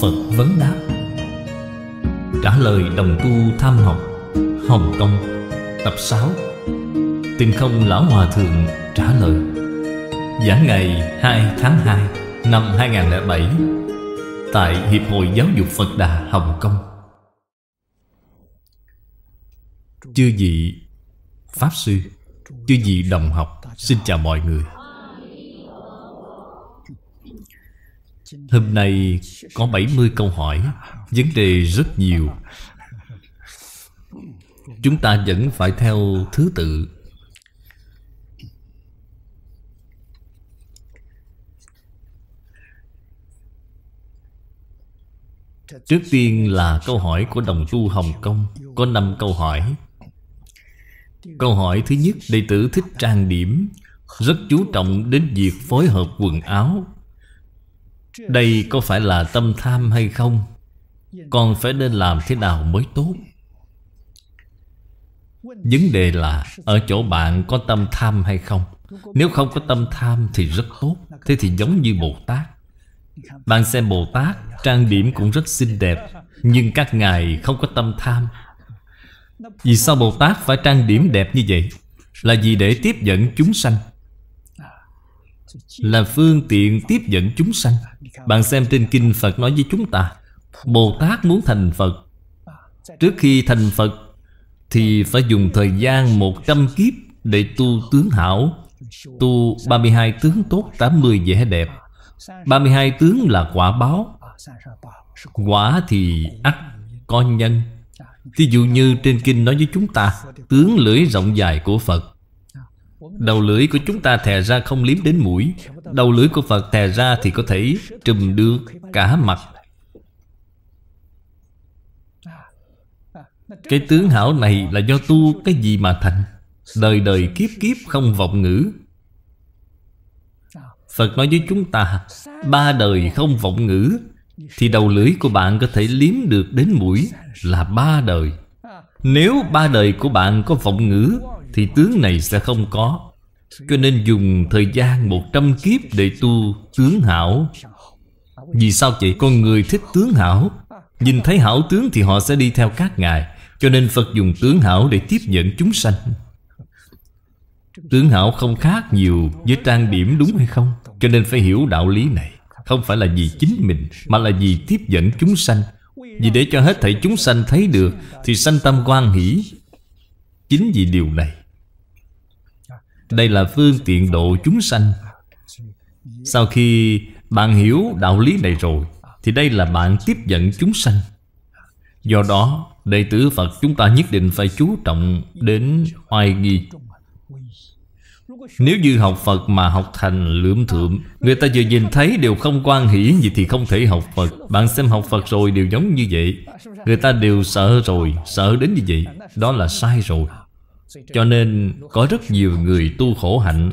Phật vấn đáp Trả lời đồng tu tham học Hồng Kông Tập 6 Tình không Lão Hòa Thượng trả lời Giảng ngày 2 tháng 2 năm 2007 Tại Hiệp hội Giáo dục Phật Đà Hồng Kông Chư vị Pháp Sư Chư vị đồng học Xin chào mọi người Hôm nay có 70 câu hỏi Vấn đề rất nhiều Chúng ta vẫn phải theo thứ tự Trước tiên là câu hỏi của đồng tu Hồng Kông Có 5 câu hỏi Câu hỏi thứ nhất Đệ tử thích trang điểm Rất chú trọng đến việc phối hợp quần áo đây có phải là tâm tham hay không? Còn phải nên làm thế nào mới tốt? Vấn đề là ở chỗ bạn có tâm tham hay không? Nếu không có tâm tham thì rất tốt Thế thì giống như Bồ Tát Bạn xem Bồ Tát Trang điểm cũng rất xinh đẹp Nhưng các ngài không có tâm tham Vì sao Bồ Tát phải trang điểm đẹp như vậy? Là vì để tiếp dẫn chúng sanh là phương tiện tiếp dẫn chúng sanh Bạn xem trên kinh Phật nói với chúng ta Bồ Tát muốn thành Phật Trước khi thành Phật Thì phải dùng thời gian 100 kiếp Để tu tướng hảo Tu 32 tướng tốt 80 vẻ đẹp 32 tướng là quả báo Quả thì ắt có nhân Thí dụ như trên kinh nói với chúng ta Tướng lưỡi rộng dài của Phật Đầu lưỡi của chúng ta thè ra không liếm đến mũi Đầu lưỡi của Phật thè ra thì có thể trùm được cả mặt Cái tướng hảo này là do tu cái gì mà thành Đời đời kiếp kiếp không vọng ngữ Phật nói với chúng ta Ba đời không vọng ngữ Thì đầu lưỡi của bạn có thể liếm được đến mũi Là ba đời Nếu ba đời của bạn có vọng ngữ thì tướng này sẽ không có Cho nên dùng thời gian 100 kiếp để tu tướng hảo Vì sao vậy? Con người thích tướng hảo Nhìn thấy hảo tướng thì họ sẽ đi theo các ngài Cho nên Phật dùng tướng hảo để tiếp nhận chúng sanh Tướng hảo không khác nhiều với trang điểm đúng hay không Cho nên phải hiểu đạo lý này Không phải là vì chính mình Mà là vì tiếp dẫn chúng sanh Vì để cho hết thảy chúng sanh thấy được Thì sanh tâm quan hỷ Chính vì điều này đây là phương tiện độ chúng sanh Sau khi bạn hiểu đạo lý này rồi Thì đây là bạn tiếp dẫn chúng sanh Do đó Đệ tử Phật chúng ta nhất định phải chú trọng đến oai nghi Nếu như học Phật mà học thành lưỡng thượng Người ta vừa nhìn thấy đều không quan hỷ gì thì không thể học Phật Bạn xem học Phật rồi đều giống như vậy Người ta đều sợ rồi, sợ đến như vậy Đó là sai rồi cho nên có rất nhiều người tu khổ hạnh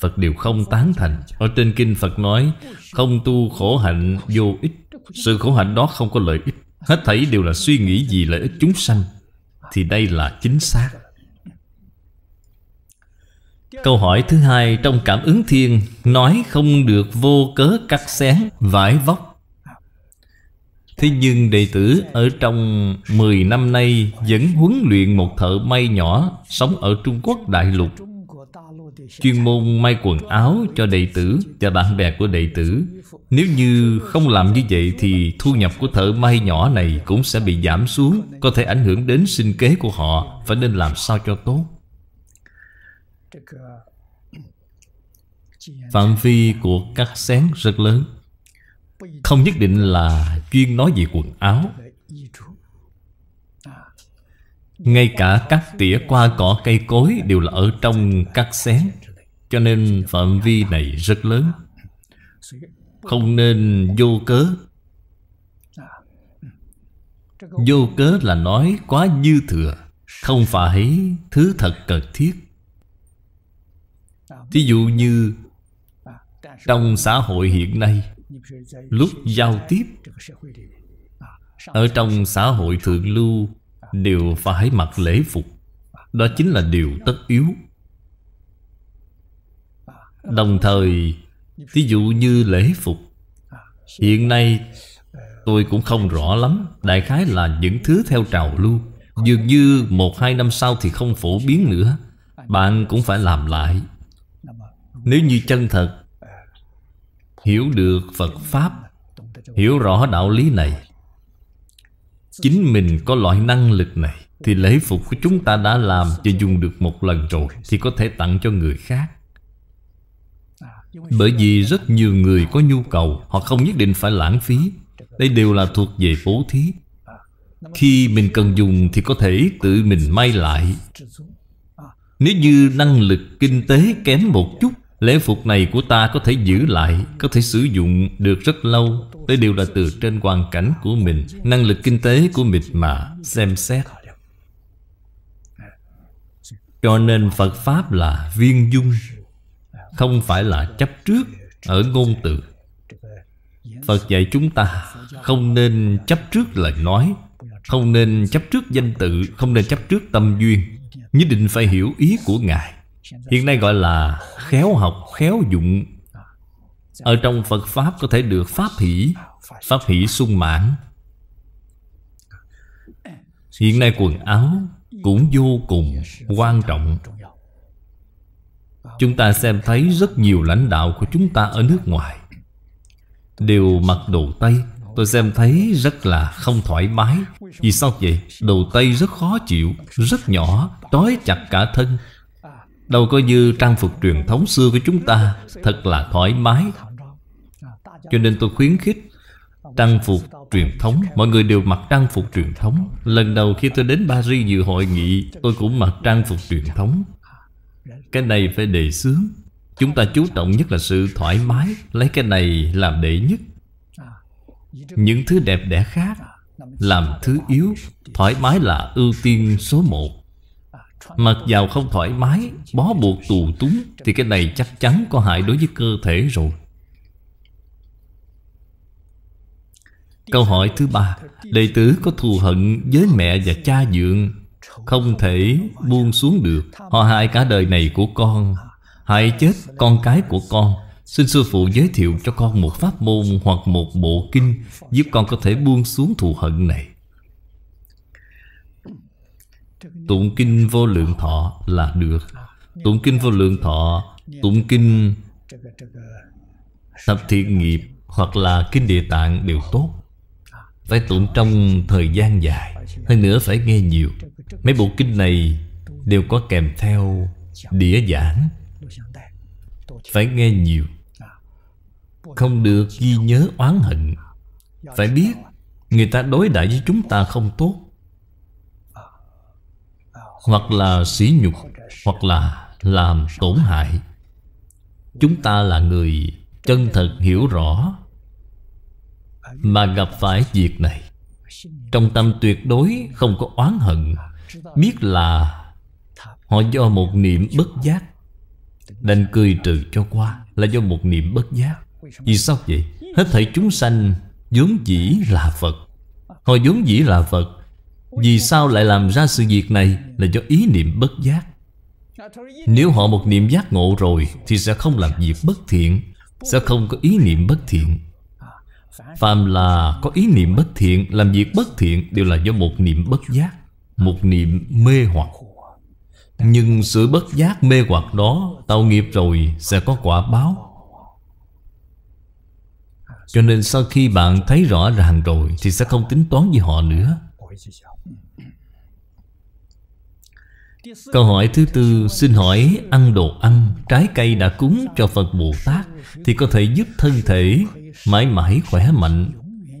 Phật đều không tán thành Ở trên kinh Phật nói Không tu khổ hạnh vô ích Sự khổ hạnh đó không có lợi ích Hết thảy đều là suy nghĩ vì lợi ích chúng sanh Thì đây là chính xác Câu hỏi thứ hai trong cảm ứng thiên Nói không được vô cớ cắt xén, vải vóc Thế nhưng đệ tử ở trong 10 năm nay Vẫn huấn luyện một thợ may nhỏ Sống ở Trung Quốc đại lục Chuyên môn may quần áo cho đệ tử Và bạn bè của đệ tử Nếu như không làm như vậy Thì thu nhập của thợ may nhỏ này Cũng sẽ bị giảm xuống Có thể ảnh hưởng đến sinh kế của họ Phải nên làm sao cho tốt Phạm vi của các xén rất lớn không nhất định là chuyên nói về quần áo Ngay cả các tỉa qua cỏ cây cối đều là ở trong các xén Cho nên phạm vi này rất lớn Không nên vô cớ Vô cớ là nói quá dư thừa Không phải thứ thật cần thiết ví dụ như Trong xã hội hiện nay lúc giao tiếp ở trong xã hội thượng lưu đều phải mặc lễ phục đó chính là điều tất yếu đồng thời ví dụ như lễ phục hiện nay tôi cũng không rõ lắm đại khái là những thứ theo trào lưu dường như một hai năm sau thì không phổ biến nữa bạn cũng phải làm lại nếu như chân thật hiểu được phật pháp hiểu rõ đạo lý này chính mình có loại năng lực này thì lễ phục của chúng ta đã làm và dùng được một lần rồi thì có thể tặng cho người khác bởi vì rất nhiều người có nhu cầu họ không nhất định phải lãng phí đây đều là thuộc về bố thí khi mình cần dùng thì có thể tự mình may lại nếu như năng lực kinh tế kém một chút Lễ phục này của ta có thể giữ lại Có thể sử dụng được rất lâu Đây đều là từ trên hoàn cảnh của mình Năng lực kinh tế của mình mà Xem xét Cho nên Phật Pháp là viên dung Không phải là chấp trước Ở ngôn từ Phật dạy chúng ta Không nên chấp trước lời nói Không nên chấp trước danh tự Không nên chấp trước tâm duyên Nhất định phải hiểu ý của Ngài hiện nay gọi là khéo học khéo dụng ở trong phật pháp có thể được pháp hỷ pháp hỷ sung mãn hiện nay quần áo cũng vô cùng quan trọng chúng ta xem thấy rất nhiều lãnh đạo của chúng ta ở nước ngoài đều mặc đồ tây tôi xem thấy rất là không thoải mái vì sao vậy đồ tây rất khó chịu rất nhỏ trói chặt cả thân Đâu có như trang phục truyền thống xưa của chúng ta Thật là thoải mái Cho nên tôi khuyến khích Trang phục truyền thống Mọi người đều mặc trang phục truyền thống Lần đầu khi tôi đến Paris dự hội nghị Tôi cũng mặc trang phục truyền thống Cái này phải đề xướng Chúng ta chú trọng nhất là sự thoải mái Lấy cái này làm đệ nhất Những thứ đẹp đẽ khác Làm thứ yếu Thoải mái là ưu tiên số một Mặc vào không thoải mái Bó buộc tù túng Thì cái này chắc chắn có hại đối với cơ thể rồi Câu hỏi thứ ba Đệ tử có thù hận với mẹ và cha dượng Không thể buông xuống được Họ hại cả đời này của con Hại chết con cái của con Xin sư phụ giới thiệu cho con một pháp môn hoặc một bộ kinh Giúp con có thể buông xuống thù hận này Tụng kinh vô lượng thọ là được Tụng kinh vô lượng thọ Tụng kinh Thập thiện nghiệp Hoặc là kinh địa tạng đều tốt Phải tụng trong thời gian dài Hơn nữa phải nghe nhiều Mấy bộ kinh này Đều có kèm theo đĩa giảng Phải nghe nhiều Không được ghi nhớ oán hận Phải biết Người ta đối đãi với chúng ta không tốt hoặc là sỉ nhục Hoặc là làm tổn hại Chúng ta là người chân thật hiểu rõ Mà gặp phải việc này Trong tâm tuyệt đối không có oán hận Biết là Họ do một niệm bất giác Đành cười trừ cho qua Là do một niệm bất giác Vì sao vậy? Hết thảy chúng sanh vốn dĩ là Phật Họ vốn dĩ là Phật vì sao lại làm ra sự việc này Là do ý niệm bất giác Nếu họ một niệm giác ngộ rồi Thì sẽ không làm việc bất thiện Sẽ không có ý niệm bất thiện Phàm là có ý niệm bất thiện Làm việc bất thiện Đều là do một niệm bất giác Một niệm mê hoặc Nhưng sự bất giác mê hoặc đó Tạo nghiệp rồi sẽ có quả báo Cho nên sau khi bạn thấy rõ ràng rồi Thì sẽ không tính toán với họ nữa Câu hỏi thứ tư xin hỏi ăn đồ ăn, trái cây đã cúng cho Phật Bồ Tát thì có thể giúp thân thể mãi mãi khỏe mạnh,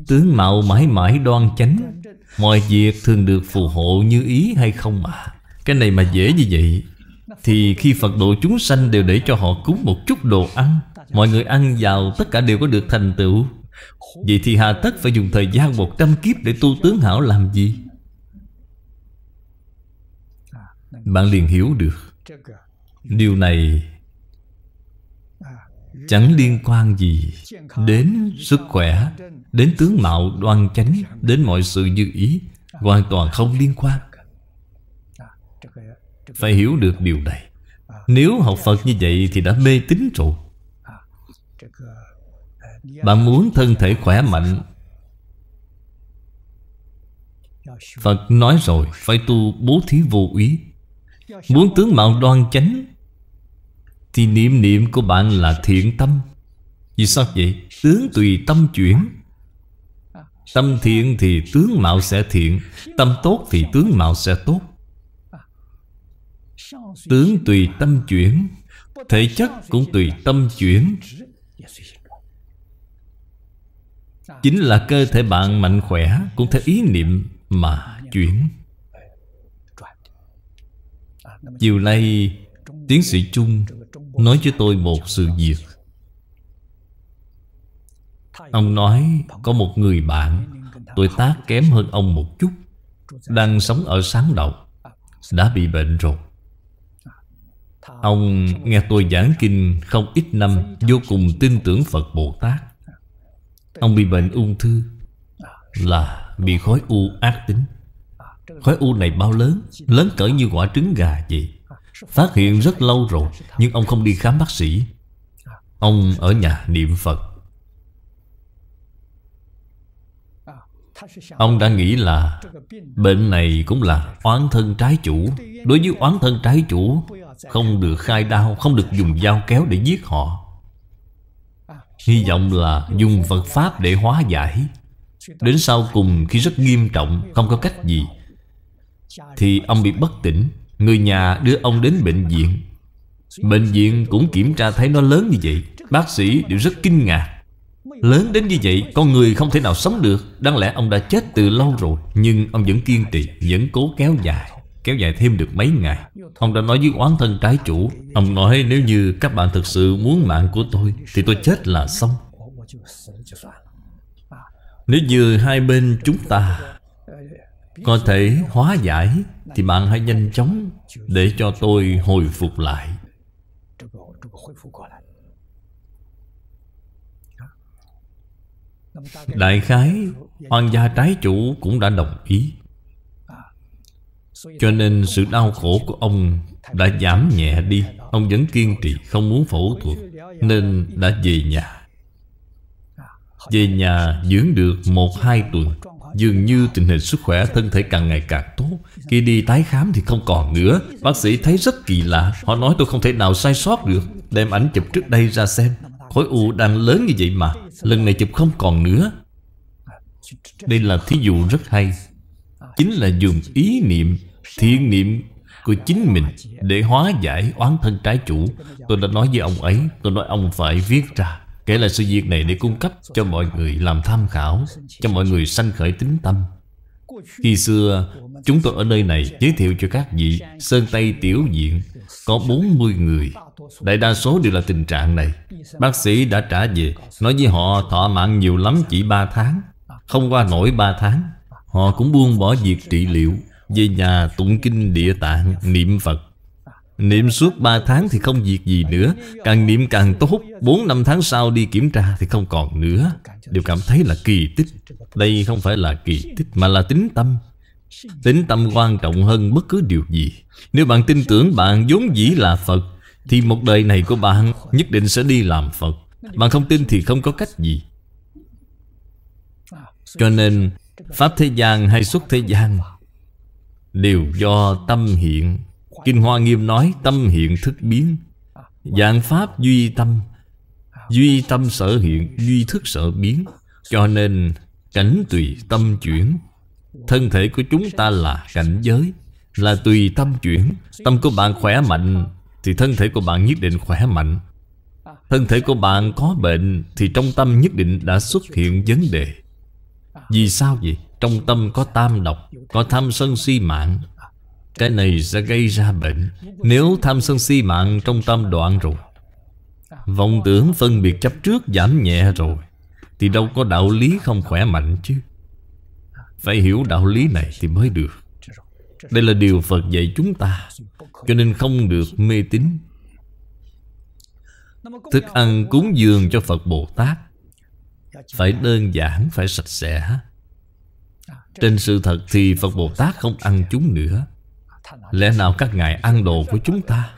tướng mạo mãi mãi đoan chánh, mọi việc thường được phù hộ như ý hay không ạ? À? Cái này mà dễ như vậy thì khi Phật độ chúng sanh đều để cho họ cúng một chút đồ ăn, mọi người ăn vào tất cả đều có được thành tựu. Vậy thì hà tất phải dùng thời gian một trăm kiếp để tu tướng hảo làm gì? bạn liền hiểu được điều này chẳng liên quan gì đến sức khỏe đến tướng mạo đoan chánh đến mọi sự như ý hoàn toàn không liên quan phải hiểu được điều này nếu học phật như vậy thì đã mê tín rồi bạn muốn thân thể khỏe mạnh Phật nói rồi Phải tu bố thí vô ý Muốn tướng mạo đoan chánh Thì niệm niệm của bạn là thiện tâm Vì sao vậy? Tướng tùy tâm chuyển Tâm thiện thì tướng mạo sẽ thiện Tâm tốt thì tướng mạo sẽ tốt Tướng tùy tâm chuyển Thể chất cũng tùy tâm chuyển Chính là cơ thể bạn mạnh khỏe Cũng theo ý niệm mà chuyển Chiều nay Tiến sĩ Trung Nói với tôi một sự việc Ông nói Có một người bạn Tuổi tác kém hơn ông một chút Đang sống ở sáng đậu Đã bị bệnh rồi Ông nghe tôi giảng kinh không ít năm Vô cùng tin tưởng Phật Bồ Tát Ông bị bệnh ung thư Là bị khối u ác tính khối u này bao lớn Lớn cỡ như quả trứng gà vậy Phát hiện rất lâu rồi Nhưng ông không đi khám bác sĩ Ông ở nhà niệm Phật Ông đã nghĩ là Bệnh này cũng là oán thân trái chủ Đối với oán thân trái chủ Không được khai đau Không được dùng dao kéo để giết họ Hy vọng là dùng Phật Pháp để hóa giải Đến sau cùng khi rất nghiêm trọng Không có cách gì thì ông bị bất tỉnh Người nhà đưa ông đến bệnh viện Bệnh viện cũng kiểm tra thấy nó lớn như vậy Bác sĩ đều rất kinh ngạc Lớn đến như vậy Con người không thể nào sống được Đáng lẽ ông đã chết từ lâu rồi Nhưng ông vẫn kiên trì Vẫn cố kéo dài Kéo dài thêm được mấy ngày Ông đã nói với oán thân trái chủ Ông nói nếu như các bạn thực sự muốn mạng của tôi Thì tôi chết là xong Nếu như hai bên chúng ta có thể hóa giải Thì bạn hãy nhanh chóng Để cho tôi hồi phục lại Đại khái Hoàng gia trái chủ cũng đã đồng ý Cho nên sự đau khổ của ông Đã giảm nhẹ đi Ông vẫn kiên trì không muốn phẫu thuật Nên đã về nhà Về nhà dưỡng được một hai tuần Dường như tình hình sức khỏe thân thể càng ngày càng tốt Khi đi tái khám thì không còn nữa Bác sĩ thấy rất kỳ lạ Họ nói tôi không thể nào sai sót được Đem ảnh chụp trước đây ra xem Khối u đang lớn như vậy mà Lần này chụp không còn nữa Đây là thí dụ rất hay Chính là dùng ý niệm Thiện niệm của chính mình Để hóa giải oán thân trái chủ Tôi đã nói với ông ấy Tôi nói ông phải viết ra Kể là sự việc này để cung cấp cho mọi người làm tham khảo Cho mọi người sanh khởi tính tâm Khi xưa chúng tôi ở nơi này giới thiệu cho các vị Sơn Tây Tiểu Diện Có 40 người Đại đa số đều là tình trạng này Bác sĩ đã trả về Nói với họ thọ mạng nhiều lắm chỉ 3 tháng Không qua nổi 3 tháng Họ cũng buông bỏ việc trị liệu Về nhà tụng kinh địa tạng niệm Phật Niệm suốt 3 tháng thì không việc gì nữa Càng niệm càng tốt 4 năm tháng sau đi kiểm tra thì không còn nữa Đều cảm thấy là kỳ tích Đây không phải là kỳ tích mà là tính tâm Tính tâm quan trọng hơn bất cứ điều gì Nếu bạn tin tưởng bạn vốn dĩ là Phật Thì một đời này của bạn nhất định sẽ đi làm Phật Bạn không tin thì không có cách gì Cho nên Pháp thế gian hay xuất thế gian Đều do tâm hiện Kinh Hoa Nghiêm nói tâm hiện thức biến Dạng à, Pháp duy tâm à, Duy tâm sở hiện, duy thức sở biến Cho nên cảnh tùy tâm chuyển Thân thể của chúng ta là cảnh giới Là tùy tâm chuyển Tâm của bạn khỏe mạnh Thì thân thể của bạn nhất định khỏe mạnh à. Thân thể của bạn có bệnh Thì trong tâm nhất định đã xuất hiện vấn đề Vì sao vậy? Trong tâm có tam độc Có tham sân si mạng cái này sẽ gây ra bệnh Nếu tham sân si mạng trong tâm đoạn rồi Vọng tưởng phân biệt chấp trước giảm nhẹ rồi Thì đâu có đạo lý không khỏe mạnh chứ Phải hiểu đạo lý này thì mới được Đây là điều Phật dạy chúng ta Cho nên không được mê tín Thức ăn cúng dường cho Phật Bồ Tát Phải đơn giản, phải sạch sẽ trên sự thật thì Phật Bồ Tát không ăn chúng nữa Lẽ nào các ngài ăn đồ của chúng ta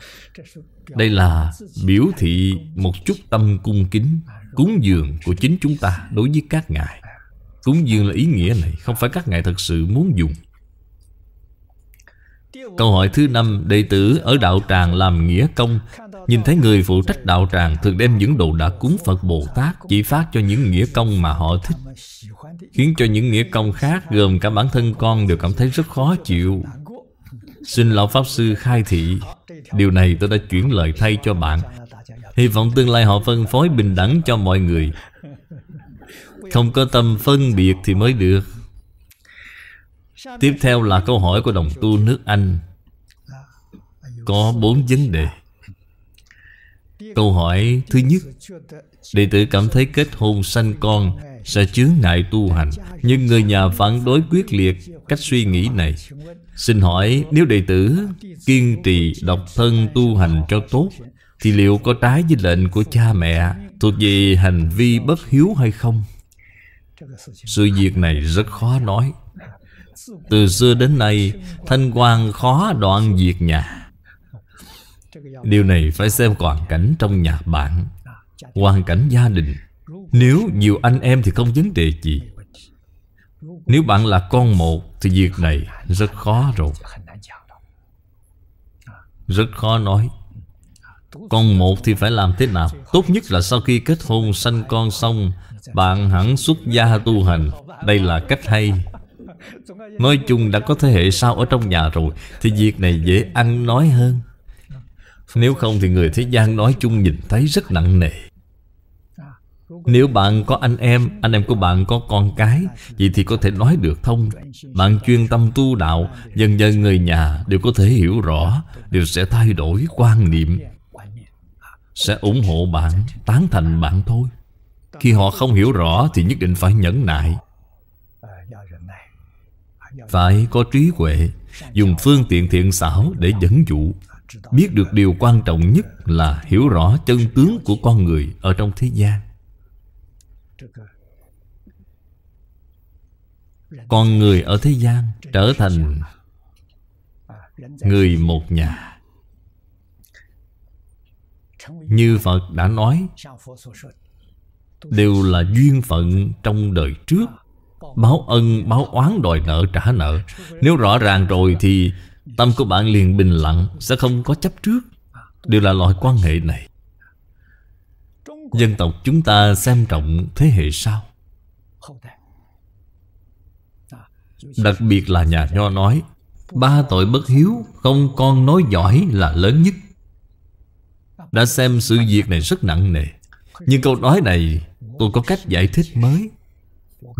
Đây là biểu thị một chút tâm cung kính Cúng dường của chính chúng ta đối với các ngài Cúng dường là ý nghĩa này Không phải các ngài thật sự muốn dùng Câu hỏi thứ năm Đệ tử ở đạo tràng làm nghĩa công Nhìn thấy người phụ trách đạo tràng Thường đem những đồ đã cúng Phật Bồ Tát Chỉ phát cho những nghĩa công mà họ thích Khiến cho những nghĩa công khác Gồm cả bản thân con đều cảm thấy rất khó chịu Xin Lão Pháp Sư khai thị Điều này tôi đã chuyển lời thay cho bạn Hy vọng tương lai họ phân phối bình đẳng cho mọi người Không có tâm phân biệt thì mới được Tiếp theo là câu hỏi của đồng tu nước Anh Có bốn vấn đề Câu hỏi thứ nhất Đệ tử cảm thấy kết hôn sanh con sẽ chướng ngại tu hành Nhưng người nhà phản đối quyết liệt cách suy nghĩ này Xin hỏi nếu đệ tử kiên trì độc thân tu hành cho tốt Thì liệu có trái với lệnh của cha mẹ Thuộc về hành vi bất hiếu hay không? Sự việc này rất khó nói Từ xưa đến nay Thanh quan khó đoạn việc nhà Điều này phải xem hoàn cảnh trong nhà bạn Hoàn cảnh gia đình Nếu nhiều anh em thì không vấn đề gì Nếu bạn là con một thì việc này rất khó rồi Rất khó nói Con một thì phải làm thế nào Tốt nhất là sau khi kết hôn sanh con xong Bạn hẳn xuất gia tu hành Đây là cách hay Nói chung đã có thế hệ sau ở trong nhà rồi Thì việc này dễ ăn nói hơn Nếu không thì người thế gian nói chung nhìn thấy rất nặng nề nếu bạn có anh em, anh em của bạn có con cái Vậy thì có thể nói được thông Bạn chuyên tâm tu đạo Dần dần người nhà đều có thể hiểu rõ Đều sẽ thay đổi quan niệm Sẽ ủng hộ bạn, tán thành bạn thôi Khi họ không hiểu rõ thì nhất định phải nhẫn nại Phải có trí huệ Dùng phương tiện thiện xảo để dẫn dụ Biết được điều quan trọng nhất là hiểu rõ chân tướng của con người ở trong thế gian con người ở thế gian trở thành người một nhà như phật đã nói đều là duyên phận trong đời trước báo ân báo oán đòi nợ trả nợ nếu rõ ràng rồi thì tâm của bạn liền bình lặng sẽ không có chấp trước đều là loại quan hệ này Dân tộc chúng ta xem trọng thế hệ sau Đặc biệt là nhà Nho nói Ba tội bất hiếu Không con nói giỏi là lớn nhất Đã xem sự việc này rất nặng nề Nhưng câu nói này Tôi có cách giải thích mới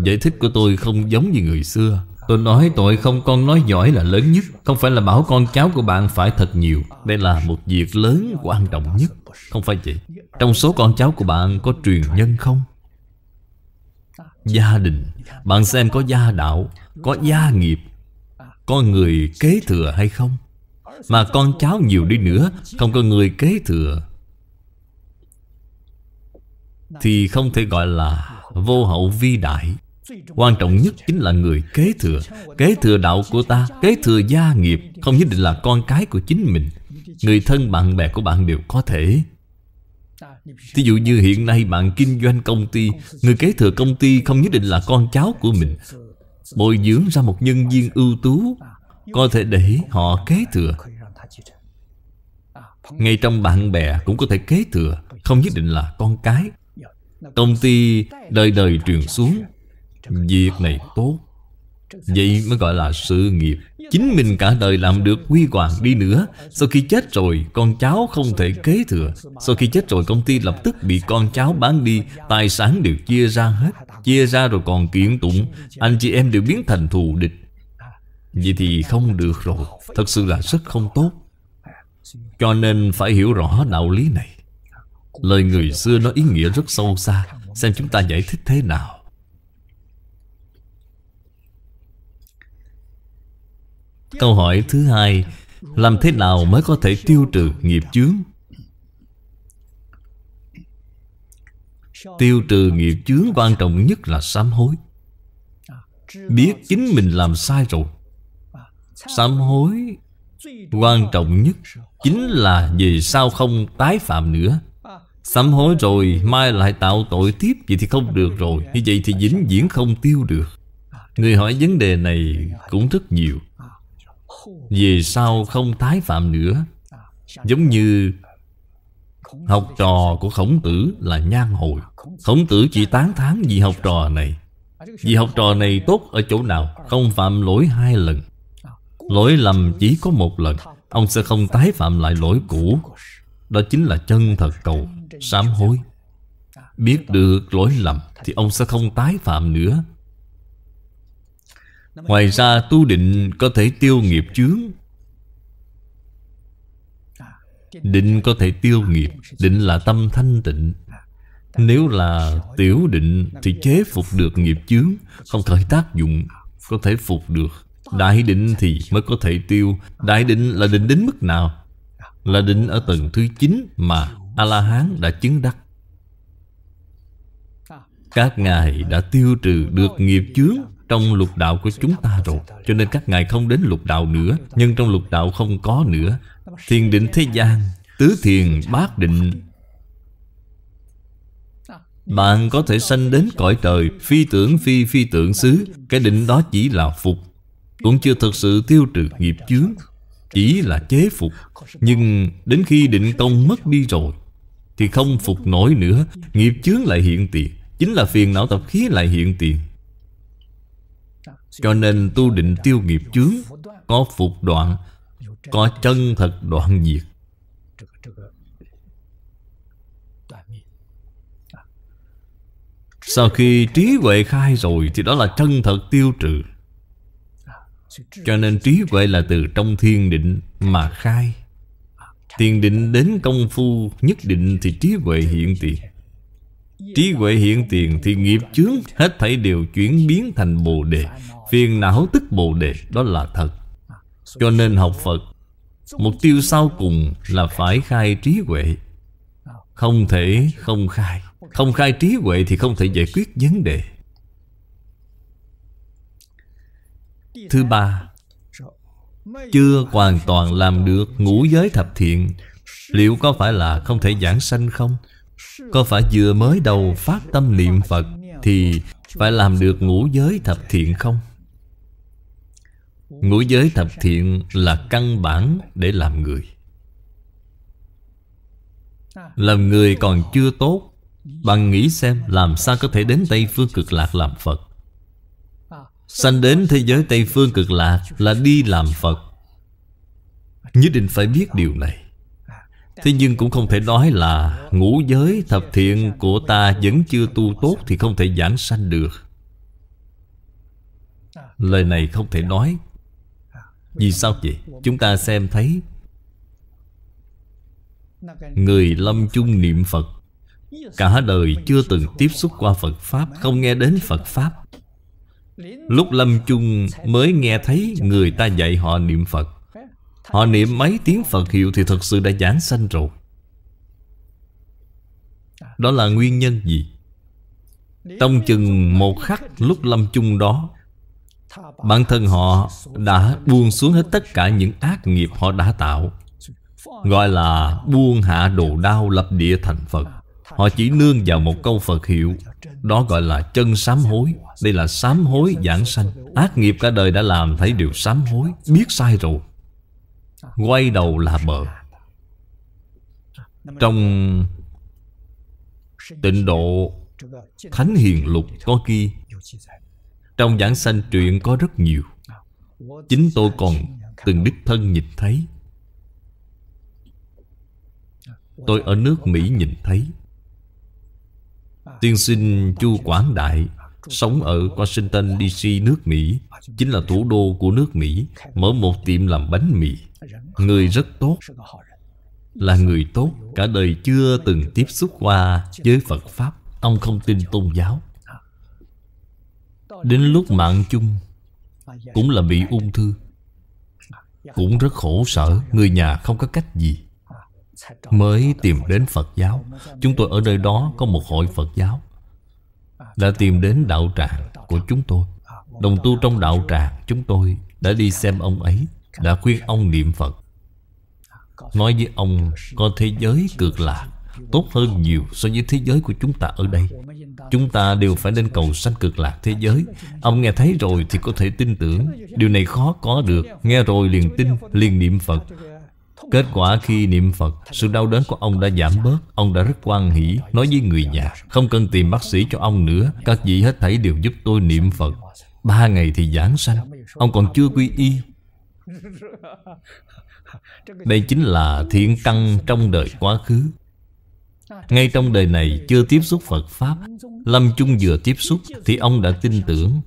Giải thích của tôi không giống như người xưa Tôi nói tội không con nói giỏi là lớn nhất Không phải là bảo con cháu của bạn phải thật nhiều Đây là một việc lớn quan trọng nhất Không phải vậy Trong số con cháu của bạn có truyền nhân không? Gia đình Bạn xem có gia đạo Có gia nghiệp Có người kế thừa hay không? Mà con cháu nhiều đi nữa Không có người kế thừa Thì không thể gọi là vô hậu vi đại Quan trọng nhất chính là người kế thừa Kế thừa đạo của ta Kế thừa gia nghiệp Không nhất định là con cái của chính mình Người thân bạn bè của bạn đều có thể Thí dụ như hiện nay bạn kinh doanh công ty Người kế thừa công ty không nhất định là con cháu của mình Bồi dưỡng ra một nhân viên ưu tú Có thể để họ kế thừa Ngay trong bạn bè cũng có thể kế thừa Không nhất định là con cái Công ty đời đời truyền xuống Việc này tốt Vậy mới gọi là sự nghiệp Chính mình cả đời làm được huy hoàng đi nữa Sau khi chết rồi Con cháu không thể kế thừa Sau khi chết rồi công ty lập tức bị con cháu bán đi Tài sản đều chia ra hết Chia ra rồi còn kiện tụng Anh chị em đều biến thành thù địch Vậy thì không được rồi Thật sự là rất không tốt Cho nên phải hiểu rõ đạo lý này Lời người xưa nói ý nghĩa rất sâu xa Xem chúng ta giải thích thế nào Câu hỏi thứ hai Làm thế nào mới có thể tiêu trừ nghiệp chướng? Tiêu trừ nghiệp chướng quan trọng nhất là sám hối Biết chính mình làm sai rồi Sám hối quan trọng nhất Chính là về sao không tái phạm nữa Sám hối rồi mai lại tạo tội tiếp Vậy thì không được rồi Như vậy thì dính diễn không tiêu được Người hỏi vấn đề này cũng rất nhiều về sau không tái phạm nữa Giống như Học trò của khổng tử là nhan hồi Khổng tử chỉ tán thán vì học trò này Vì học trò này tốt ở chỗ nào Không phạm lỗi hai lần Lỗi lầm chỉ có một lần Ông sẽ không tái phạm lại lỗi cũ Đó chính là chân thật cầu Sám hối Biết được lỗi lầm Thì ông sẽ không tái phạm nữa Ngoài ra tu định có thể tiêu nghiệp chướng à, Định có thể tiêu nghiệp Định là tâm thanh tịnh Nếu là tiểu định Thì chế phục được nghiệp chướng Không khởi tác dụng Có thể phục được Đại định thì mới có thể tiêu Đại định là định đến mức nào Là định ở tầng thứ 9 Mà A-la-hán đã chứng đắc à. Các ngài đã tiêu trừ được nghiệp chướng trong lục đạo của chúng ta rồi Cho nên các ngài không đến lục đạo nữa Nhưng trong lục đạo không có nữa Thiền định thế gian Tứ thiền bát định Bạn có thể sanh đến cõi trời Phi tưởng phi phi tưởng xứ Cái định đó chỉ là phục Cũng chưa thực sự tiêu trừ nghiệp chướng Chỉ là chế phục Nhưng đến khi định công mất đi rồi Thì không phục nổi nữa Nghiệp chướng lại hiện tiền Chính là phiền não tập khí lại hiện tiền cho nên tu định tiêu nghiệp chướng Có phục đoạn Có chân thật đoạn diệt Sau khi trí huệ khai rồi Thì đó là chân thật tiêu trừ Cho nên trí huệ là từ trong thiên định mà khai tiền định đến công phu Nhất định thì trí huệ hiện tiền Trí huệ hiện tiền thì nghiệp chướng Hết thảy đều chuyển biến thành Bồ Đề Phiền não tức Bồ Đề Đó là thật Cho nên học Phật Mục tiêu sau cùng là phải khai trí huệ Không thể không khai Không khai trí huệ thì không thể giải quyết vấn đề Thứ ba Chưa hoàn toàn làm được ngũ giới thập thiện Liệu có phải là không thể giảng sanh không? Có phải vừa mới đầu phát tâm niệm Phật Thì phải làm được ngũ giới thập thiện không? Ngũ giới thập thiện là căn bản để làm người Làm người còn chưa tốt Bạn nghĩ xem làm sao có thể đến Tây Phương Cực Lạc làm Phật Sanh đến thế giới Tây Phương Cực Lạc là đi làm Phật Nhất định phải biết điều này Thế nhưng cũng không thể nói là Ngũ giới thập thiện của ta vẫn chưa tu tốt Thì không thể giảng sanh được Lời này không thể nói vì sao vậy? Chúng ta xem thấy Người lâm chung niệm Phật Cả đời chưa từng tiếp xúc qua Phật Pháp Không nghe đến Phật Pháp Lúc lâm chung mới nghe thấy người ta dạy họ niệm Phật Họ niệm mấy tiếng Phật hiệu thì thật sự đã giảng sanh rồi Đó là nguyên nhân gì? Tông chừng một khắc lúc lâm chung đó Bản thân họ đã buông xuống hết tất cả những ác nghiệp họ đã tạo Gọi là buông hạ đồ đao lập địa thành Phật Họ chỉ nương vào một câu Phật hiệu Đó gọi là chân sám hối Đây là sám hối giảng sanh Ác nghiệp cả đời đã làm thấy điều sám hối Biết sai rồi Quay đầu là bờ Trong tịnh độ Thánh Hiền Lục có ghi trong giảng sanh truyện có rất nhiều Chính tôi còn từng đích thân nhìn thấy Tôi ở nước Mỹ nhìn thấy Tiên sinh Chu Quảng Đại Sống ở Washington DC nước Mỹ Chính là thủ đô của nước Mỹ Mở một tiệm làm bánh mì Người rất tốt Là người tốt Cả đời chưa từng tiếp xúc qua với Phật Pháp Ông không tin tôn giáo Đến lúc mạng chung Cũng là bị ung thư Cũng rất khổ sở Người nhà không có cách gì Mới tìm đến Phật giáo Chúng tôi ở nơi đó có một hội Phật giáo Đã tìm đến đạo tràng của chúng tôi Đồng tu trong đạo tràng chúng tôi đã đi xem ông ấy Đã khuyên ông niệm Phật Nói với ông có thế giới cực lạc Tốt hơn nhiều so với thế giới của chúng ta ở đây Chúng ta đều phải lên cầu sanh cực lạc thế giới Ông nghe thấy rồi thì có thể tin tưởng Điều này khó có được Nghe rồi liền tin, liền niệm Phật Kết quả khi niệm Phật Sự đau đớn của ông đã giảm bớt Ông đã rất quan hỷ Nói với người nhà Không cần tìm bác sĩ cho ông nữa Các vị hết thảy đều giúp tôi niệm Phật Ba ngày thì giảng sanh Ông còn chưa quy y Đây chính là thiện căn trong đời quá khứ ngay trong đời này chưa tiếp xúc Phật Pháp Lâm Chung vừa tiếp xúc Thì ông đã tin tưởng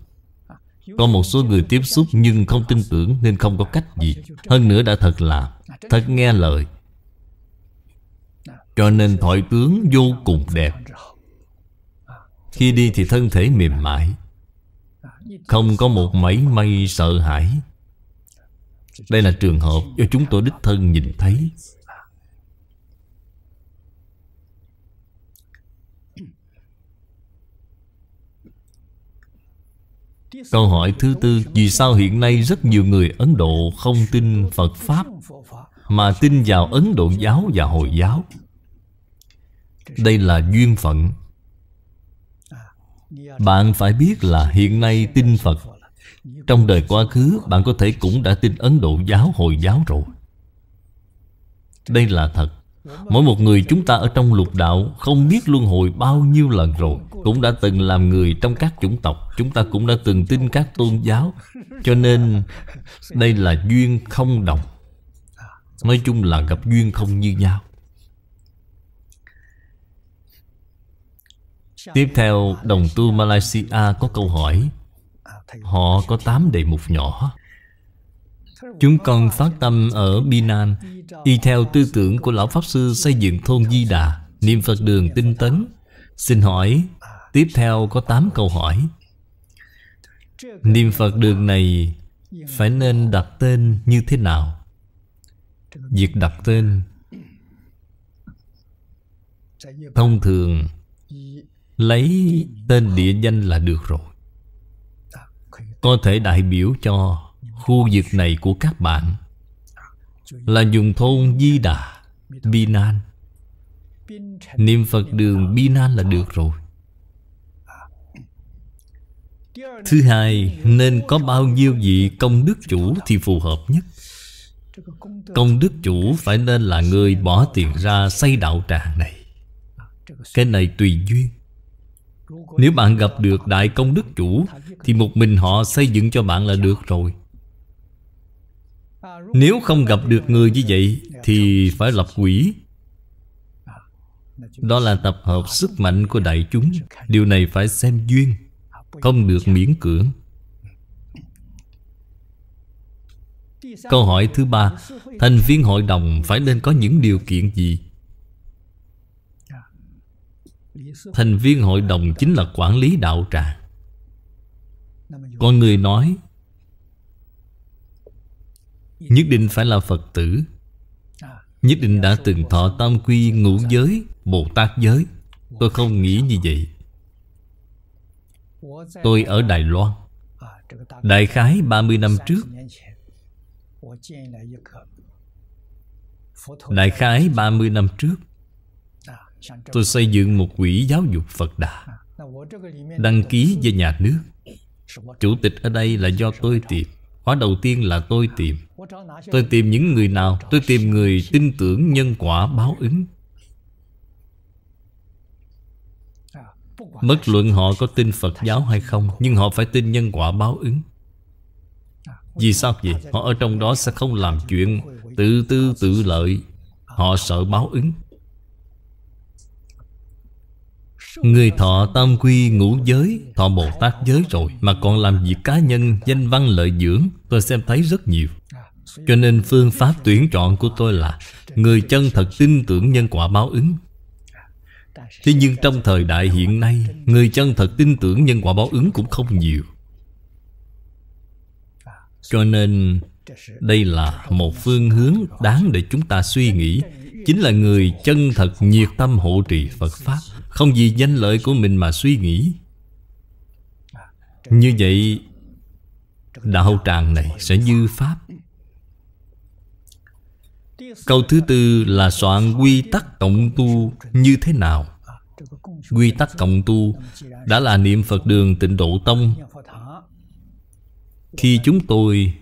Có một số người tiếp xúc nhưng không tin tưởng Nên không có cách gì Hơn nữa đã thật làm Thật nghe lời Cho nên thoại tướng vô cùng đẹp Khi đi thì thân thể mềm mại Không có một mảy may sợ hãi Đây là trường hợp do chúng tôi đích thân nhìn thấy Câu hỏi thứ tư Vì sao hiện nay rất nhiều người Ấn Độ không tin Phật Pháp Mà tin vào Ấn Độ giáo và Hồi giáo Đây là duyên phận Bạn phải biết là hiện nay tin Phật Trong đời quá khứ bạn có thể cũng đã tin Ấn Độ giáo Hồi giáo rồi Đây là thật Mỗi một người chúng ta ở trong lục đạo Không biết luân hồi bao nhiêu lần rồi Cũng đã từng làm người trong các chủng tộc Chúng ta cũng đã từng tin các tôn giáo Cho nên Đây là duyên không đồng Nói chung là gặp duyên không như nhau Tiếp theo Đồng tu Malaysia có câu hỏi Họ có 8 đề mục nhỏ Chúng con phát tâm ở Binan Y theo tư tưởng của Lão Pháp Sư xây dựng thôn Di Đà Niệm Phật đường tinh tấn Xin hỏi Tiếp theo có 8 câu hỏi Niệm Phật đường này Phải nên đặt tên như thế nào? Việc đặt tên Thông thường Lấy tên địa danh là được rồi Có thể đại biểu cho khu vực này của các bạn Là dùng thôn Di Đà Binan Niệm Phật đường Binan là được rồi Thứ hai Nên có bao nhiêu vị công đức chủ thì phù hợp nhất Công đức chủ phải nên là người bỏ tiền ra xây đạo tràng này Cái này tùy duyên Nếu bạn gặp được đại công đức chủ Thì một mình họ xây dựng cho bạn là được rồi nếu không gặp được người như vậy Thì phải lập quỷ Đó là tập hợp sức mạnh của đại chúng Điều này phải xem duyên Không được miễn cưỡng Câu hỏi thứ ba Thành viên hội đồng phải nên có những điều kiện gì? Thành viên hội đồng chính là quản lý đạo tràng Con người nói Nhất định phải là Phật tử à, Nhất định dạ, đã từng thọ tam quy dạ, ngũ dạ, giới Bồ Tát giới Tôi không nghĩ như vậy Tôi ở Đài Loan à, Đại khái 30 năm trước Đại à, khái 30 năm trước Tôi xây dựng một quỹ giáo dục Phật Đà Đăng ký với nhà nước Chủ tịch ở đây là do tôi tìm Khóa đầu tiên là tôi tìm Tôi tìm những người nào Tôi tìm người tin tưởng nhân quả báo ứng Bất luận họ có tin Phật giáo hay không Nhưng họ phải tin nhân quả báo ứng Vì sao vậy? Họ ở trong đó sẽ không làm chuyện tự tư tự lợi Họ sợ báo ứng Người thọ tam quy ngũ giới Thọ Bồ Tát giới rồi Mà còn làm việc cá nhân Danh văn lợi dưỡng Tôi xem thấy rất nhiều Cho nên phương pháp tuyển chọn của tôi là Người chân thật tin tưởng nhân quả báo ứng Thế nhưng trong thời đại hiện nay Người chân thật tin tưởng nhân quả báo ứng cũng không nhiều Cho nên đây là một phương hướng đáng để chúng ta suy nghĩ Chính là người chân thật nhiệt tâm hộ trì Phật Pháp Không vì danh lợi của mình mà suy nghĩ Như vậy Đạo tràng này sẽ như Pháp Câu thứ tư là soạn quy tắc cộng tu như thế nào Quy tắc cộng tu đã là niệm Phật đường tịnh độ tông Khi chúng tôi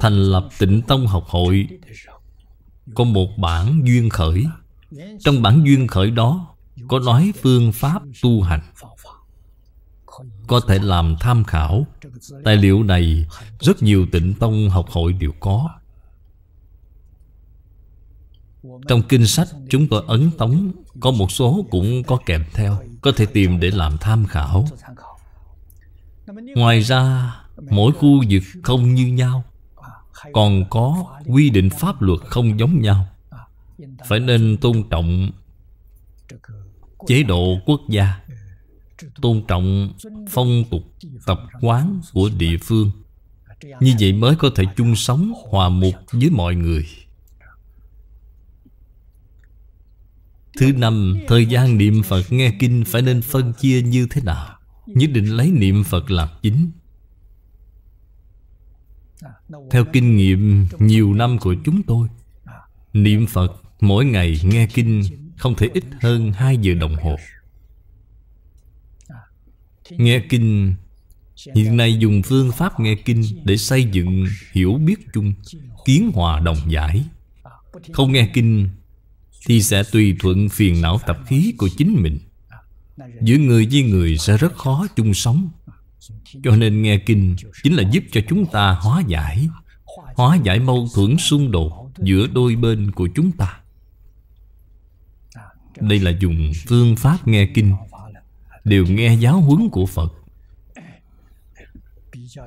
thành lập tịnh tông học hội có một bản duyên khởi Trong bản duyên khởi đó Có nói phương pháp tu hành Có thể làm tham khảo Tài liệu này Rất nhiều tịnh tông học hội đều có Trong kinh sách chúng tôi ấn tống Có một số cũng có kèm theo Có thể tìm để làm tham khảo Ngoài ra Mỗi khu vực không như nhau còn có quy định pháp luật không giống nhau à, phải nên tôn trọng chế độ ừ, quốc gia tôn trọng phong tục tập quán của địa phương à, như vậy mới có thể chung sống hòa mục với mọi người Thứ năm, thời gian niệm Phật nghe kinh phải nên phân chia như thế nào? Nhất định lấy niệm Phật làm chính theo kinh nghiệm nhiều năm của chúng tôi niệm phật mỗi ngày nghe kinh không thể ít hơn 2 giờ đồng hồ nghe kinh hiện nay dùng phương pháp nghe kinh để xây dựng hiểu biết chung kiến hòa đồng giải không nghe kinh thì sẽ tùy thuận phiền não tập khí của chính mình giữa người với người sẽ rất khó chung sống cho nên nghe kinh chính là giúp cho chúng ta hóa giải Hóa giải mâu thuẫn xung đột giữa đôi bên của chúng ta Đây là dùng phương pháp nghe kinh Đều nghe giáo huấn của Phật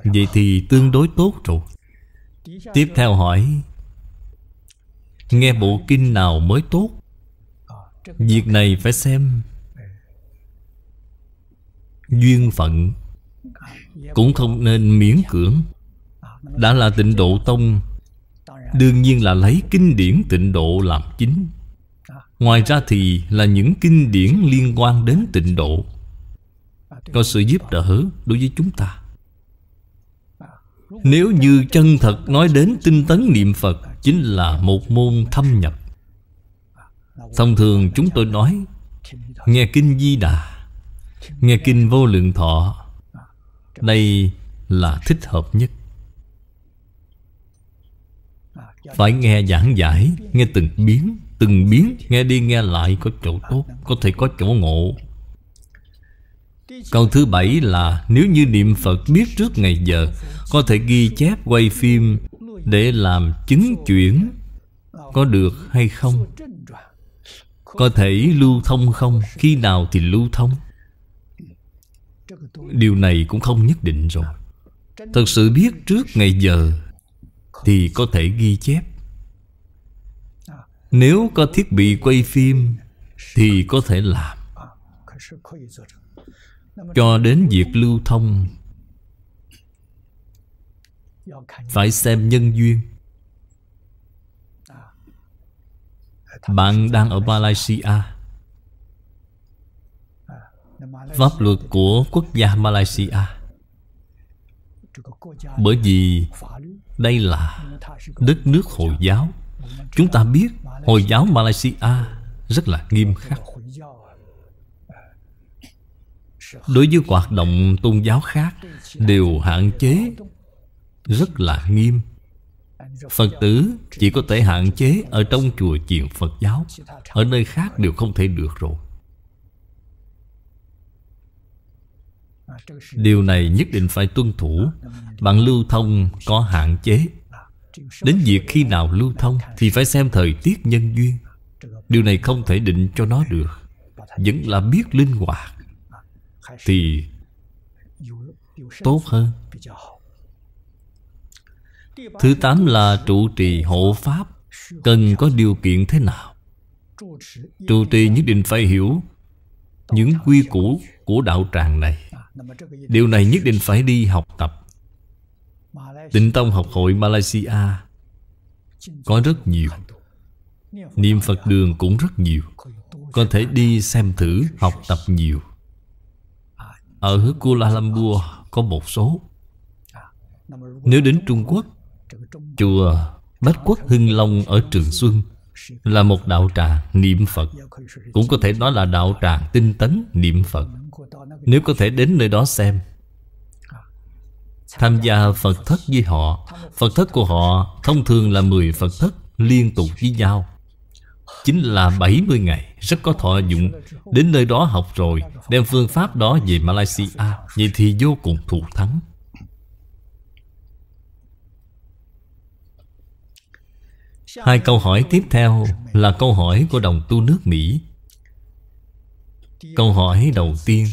Vậy thì tương đối tốt rồi Tiếp theo hỏi Nghe bộ kinh nào mới tốt Việc này phải xem Duyên phận cũng không nên miễn cưỡng Đã là tịnh độ tông Đương nhiên là lấy kinh điển tịnh độ làm chính Ngoài ra thì là những kinh điển liên quan đến tịnh độ Có sự giúp đỡ đối với chúng ta Nếu như chân thật nói đến tinh tấn niệm Phật Chính là một môn thâm nhập Thông thường chúng tôi nói Nghe kinh Di Đà Nghe kinh Vô Lượng Thọ đây là thích hợp nhất Phải nghe giảng giải Nghe từng biến Từng biến Nghe đi nghe lại có chỗ tốt Có thể có chỗ ngộ Câu thứ bảy là Nếu như niệm Phật biết trước ngày giờ Có thể ghi chép quay phim Để làm chứng chuyển Có được hay không Có thể lưu thông không Khi nào thì lưu thông Điều này cũng không nhất định rồi Thật sự biết trước ngày giờ Thì có thể ghi chép Nếu có thiết bị quay phim Thì có thể làm Cho đến việc lưu thông Phải xem nhân duyên Bạn đang ở Malaysia pháp luật của quốc gia Malaysia Bởi vì đây là đất nước Hồi giáo Chúng ta biết Hồi giáo Malaysia rất là nghiêm khắc Đối với hoạt động tôn giáo khác Đều hạn chế Rất là nghiêm Phật tử chỉ có thể hạn chế Ở trong chùa chiền Phật giáo Ở nơi khác đều không thể được rồi điều này nhất định phải tuân thủ bạn lưu thông có hạn chế đến việc khi nào lưu thông thì phải xem thời tiết nhân duyên điều này không thể định cho nó được vẫn là biết linh hoạt thì tốt hơn thứ tám là trụ trì hộ pháp cần có điều kiện thế nào trụ trì nhất định phải hiểu những quy củ của đạo tràng này Điều này nhất định phải đi học tập Tịnh Tông Học hội Malaysia Có rất nhiều Niệm Phật đường cũng rất nhiều Có thể đi xem thử học tập nhiều Ở Kuala Lumpur có một số Nếu đến Trung Quốc Chùa Bách Quốc Hưng Long ở Trường Xuân Là một đạo tràng niệm Phật Cũng có thể nói là đạo tràng tinh tấn niệm Phật nếu có thể đến nơi đó xem à. Tham gia Phật thất với họ Phật thất của họ thông thường là 10 Phật thất liên tục với nhau Chính là 70 ngày Rất có thọ dụng Đến nơi đó học rồi Đem phương pháp đó về Malaysia Vậy thì vô cùng thù thắng Hai câu hỏi tiếp theo là câu hỏi của đồng tu nước Mỹ Câu hỏi đầu tiên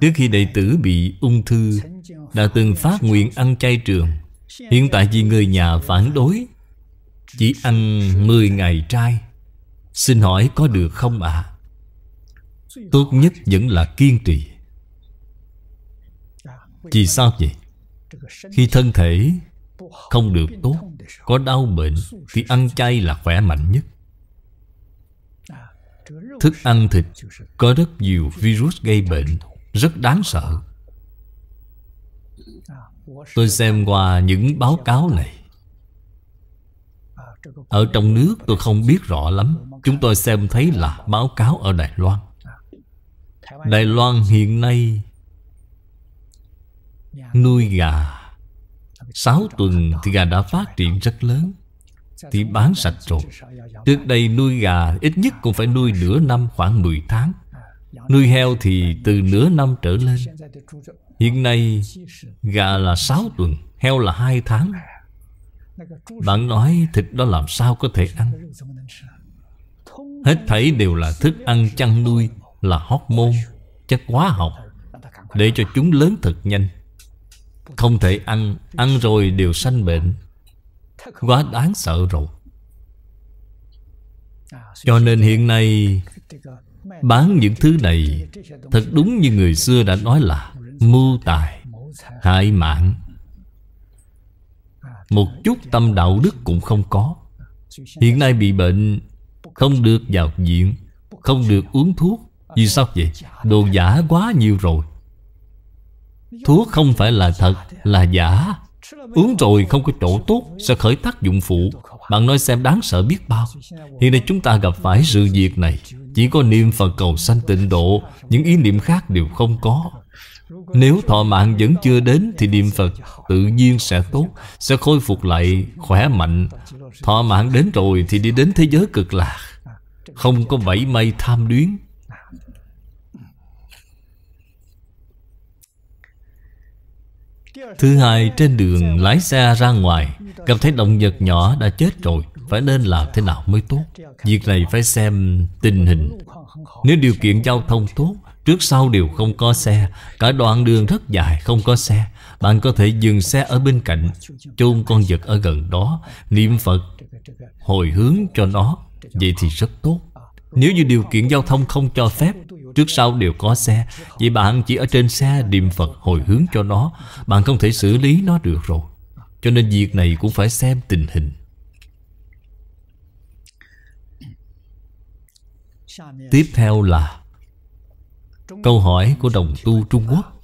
Trước khi đệ tử bị ung thư Đã từng phát nguyện ăn chay trường Hiện tại vì người nhà phản đối Chỉ ăn 10 ngày trai Xin hỏi có được không ạ? À? Tốt nhất vẫn là kiên trì Vì sao vậy? Khi thân thể không được tốt Có đau bệnh Thì ăn chay là khỏe mạnh nhất Thức ăn thịt có rất nhiều virus gây bệnh Rất đáng sợ Tôi xem qua những báo cáo này Ở trong nước tôi không biết rõ lắm Chúng tôi xem thấy là báo cáo ở Đài Loan Đài Loan hiện nay Nuôi gà sáu tuần thì gà đã phát triển rất lớn thì bán sạch rồi Trước đây nuôi gà ít nhất cũng phải nuôi nửa năm khoảng 10 tháng Nuôi heo thì từ nửa năm trở lên Hiện nay gà là 6 tuần Heo là 2 tháng Bạn nói thịt đó làm sao có thể ăn Hết thảy đều là thức ăn chăn nuôi Là hormone Chất hóa học Để cho chúng lớn thật nhanh Không thể ăn Ăn rồi đều sanh bệnh Quá đáng sợ rồi à, Cho nên hiện nay Bán những thứ này Thật đúng như người xưa đã nói là Mưu tài Hại mạng Một chút tâm đạo đức cũng không có Hiện nay bị bệnh Không được vào viện Không được uống thuốc Vì sao vậy? Đồ giả quá nhiều rồi Thuốc không phải là thật Là giả Uống rồi không có chỗ tốt Sẽ khởi tác dụng phụ Bạn nói xem đáng sợ biết bao Hiện nay chúng ta gặp phải sự việc này Chỉ có niệm Phật cầu sanh tịnh độ Những ý niệm khác đều không có Nếu thọ mạng vẫn chưa đến Thì niệm Phật tự nhiên sẽ tốt Sẽ khôi phục lại khỏe mạnh Thọ mạng đến rồi Thì đi đến thế giới cực lạc Không có vẫy mây tham luyến Thứ hai trên đường lái xe ra ngoài Gặp thấy động vật nhỏ đã chết rồi Phải nên làm thế nào mới tốt Việc này phải xem tình hình Nếu điều kiện giao thông tốt Trước sau đều không có xe Cả đoạn đường rất dài không có xe Bạn có thể dừng xe ở bên cạnh chôn con vật ở gần đó Niệm Phật Hồi hướng cho nó Vậy thì rất tốt Nếu như điều kiện giao thông không cho phép Trước sau đều có xe Vậy bạn chỉ ở trên xe niệm Phật hồi hướng cho nó Bạn không thể xử lý nó được rồi Cho nên việc này cũng phải xem tình hình Tiếp theo là Câu hỏi của đồng tu Trung Quốc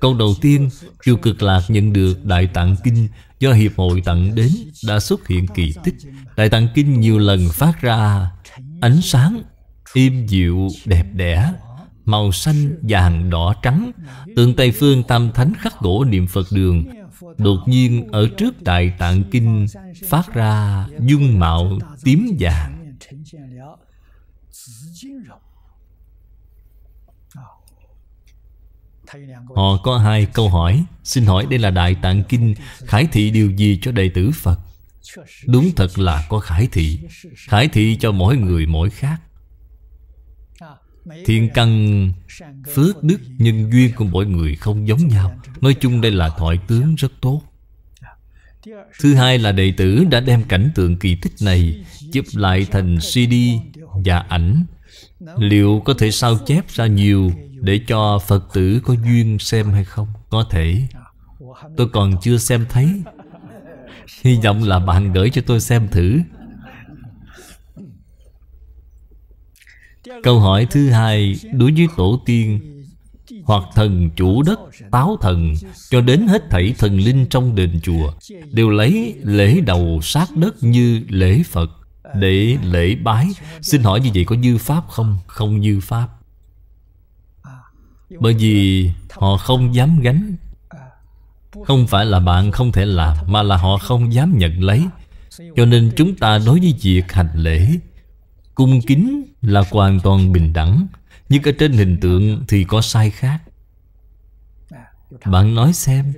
Câu đầu tiên Chùa Cực Lạc nhận được Đại Tạng Kinh Do Hiệp hội tặng đến Đã xuất hiện kỳ tích Đại Tạng Kinh nhiều lần phát ra Ánh sáng Im dịu đẹp đẽ Màu xanh vàng đỏ trắng Tượng Tây Phương Tam Thánh khắc gỗ niệm Phật đường Đột nhiên ở trước Đại Tạng Kinh Phát ra dung mạo tím vàng Họ có hai câu hỏi Xin hỏi đây là Đại Tạng Kinh Khải thị điều gì cho đệ tử Phật Đúng thật là có khải thị Khải thị cho mỗi người mỗi khác Thiên căn Phước đức nhân duyên của mỗi người không giống nhau Nói chung đây là thoại tướng rất tốt Thứ hai là đệ tử đã đem cảnh tượng kỳ tích này Chụp lại thành CD và ảnh Liệu có thể sao chép ra nhiều Để cho Phật tử có duyên xem hay không? Có thể Tôi còn chưa xem thấy Hy vọng là bạn gửi cho tôi xem thử Câu hỏi thứ hai Đối với tổ tiên Hoặc thần chủ đất, táo thần Cho đến hết thảy thần linh trong đền chùa Đều lấy lễ đầu sát đất như lễ Phật Để lễ bái Xin hỏi như vậy có như Pháp không? Không như Pháp Bởi vì họ không dám gánh Không phải là bạn không thể làm Mà là họ không dám nhận lấy Cho nên chúng ta đối với việc hành lễ Cung kính là hoàn toàn bình đẳng Nhưng ở trên hình tượng thì có sai khác Bạn nói xem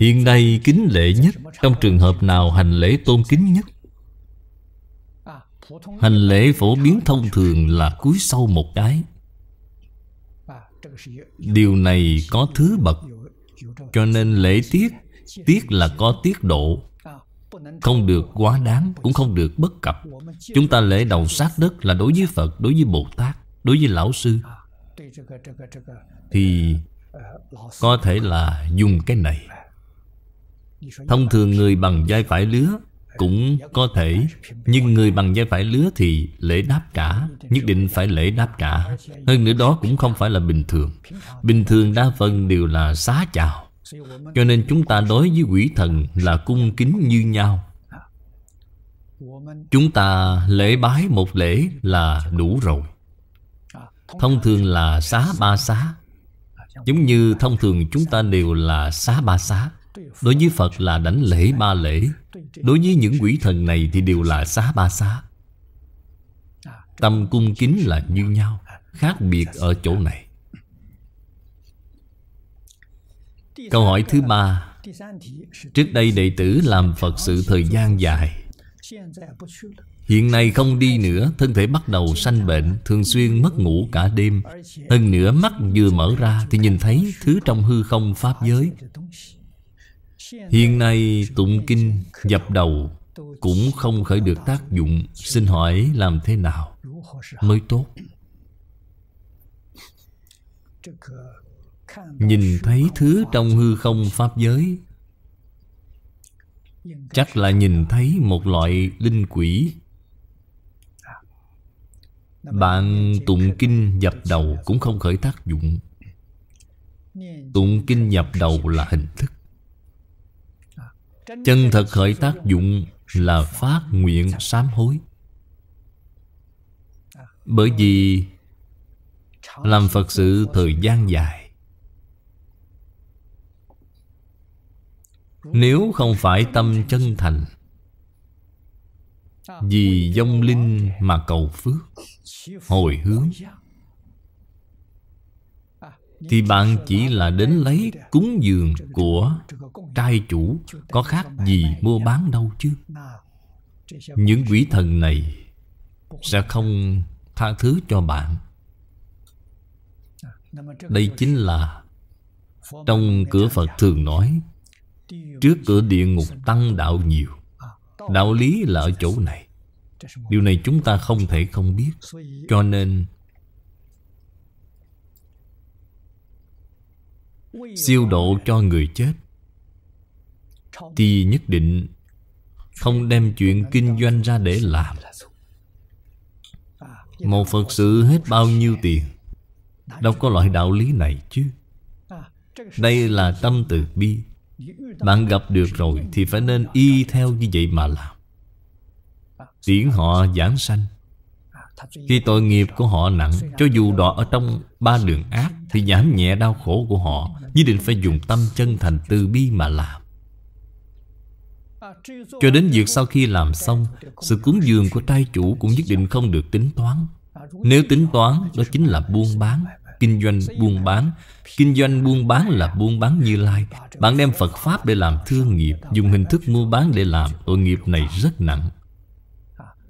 Hiện nay kính lễ nhất Trong trường hợp nào hành lễ tôn kính nhất Hành lễ phổ biến thông thường là cúi sau một cái Điều này có thứ bậc Cho nên lễ tiết Tiết là có tiết độ không được quá đáng Cũng không được bất cập Chúng ta lễ đầu sát đất là đối với Phật Đối với Bồ Tát Đối với Lão Sư Thì có thể là dùng cái này Thông thường người bằng vai phải lứa Cũng có thể Nhưng người bằng vai phải lứa thì lễ đáp cả Nhất định phải lễ đáp cả Hơn nữa đó cũng không phải là bình thường Bình thường đa phần đều là xá chào cho nên chúng ta đối với quỷ thần là cung kính như nhau Chúng ta lễ bái một lễ là đủ rồi Thông thường là xá ba xá Giống như thông thường chúng ta đều là xá ba xá Đối với Phật là đánh lễ ba lễ Đối với những quỷ thần này thì đều là xá ba xá Tâm cung kính là như nhau Khác biệt ở chỗ này Câu hỏi thứ ba Trước đây đệ tử làm Phật sự thời gian dài Hiện nay không đi nữa Thân thể bắt đầu sanh bệnh Thường xuyên mất ngủ cả đêm Hơn nữa mắt vừa mở ra Thì nhìn thấy thứ trong hư không pháp giới Hiện nay tụng kinh dập đầu Cũng không khởi được tác dụng Xin hỏi làm thế nào mới tốt nhìn thấy thứ trong hư không pháp giới chắc là nhìn thấy một loại linh quỷ bạn tụng kinh dập đầu cũng không khởi tác dụng tụng kinh dập đầu là hình thức chân thật khởi tác dụng là phát nguyện sám hối bởi vì làm phật sự thời gian dài Nếu không phải tâm chân thành Vì dông linh mà cầu phước Hồi hướng Thì bạn chỉ là đến lấy cúng dường của trai chủ Có khác gì mua bán đâu chứ Những quỷ thần này Sẽ không tha thứ cho bạn Đây chính là Trong cửa Phật thường nói Trước cửa địa ngục tăng đạo nhiều Đạo lý là ở chỗ này Điều này chúng ta không thể không biết Cho nên Siêu độ cho người chết Thì nhất định Không đem chuyện kinh doanh ra để làm Một Phật sự hết bao nhiêu tiền Đâu có loại đạo lý này chứ Đây là tâm từ bi bạn gặp được rồi Thì phải nên y theo như vậy mà làm Tiễn họ giảng sanh Khi tội nghiệp của họ nặng Cho dù đọa ở trong ba đường ác Thì giảm nhẹ đau khổ của họ Nhất định phải dùng tâm chân thành từ bi mà làm Cho đến việc sau khi làm xong Sự cúng dường của trai chủ Cũng nhất định không được tính toán Nếu tính toán đó chính là buôn bán kinh doanh buôn bán Kinh doanh buôn bán là buôn bán như lai bạn đem Phật Pháp để làm thương nghiệp Dùng hình thức mua bán để làm Tội nghiệp này rất nặng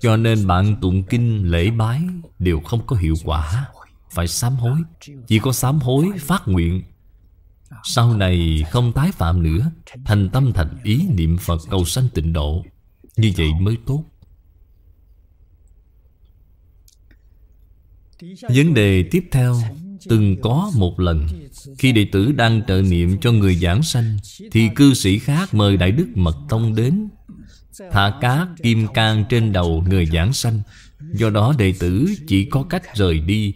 Cho nên bạn tụng kinh lễ bái Đều không có hiệu quả Phải sám hối Chỉ có sám hối phát nguyện Sau này không tái phạm nữa Thành tâm thành ý niệm Phật cầu sanh tịnh độ Như vậy mới tốt Vấn đề tiếp theo Từng có một lần Khi đệ tử đang trợ niệm cho người giảng sanh Thì cư sĩ khác mời Đại Đức Mật Tông đến Thả cá kim cang trên đầu người giảng sanh Do đó đệ tử chỉ có cách rời đi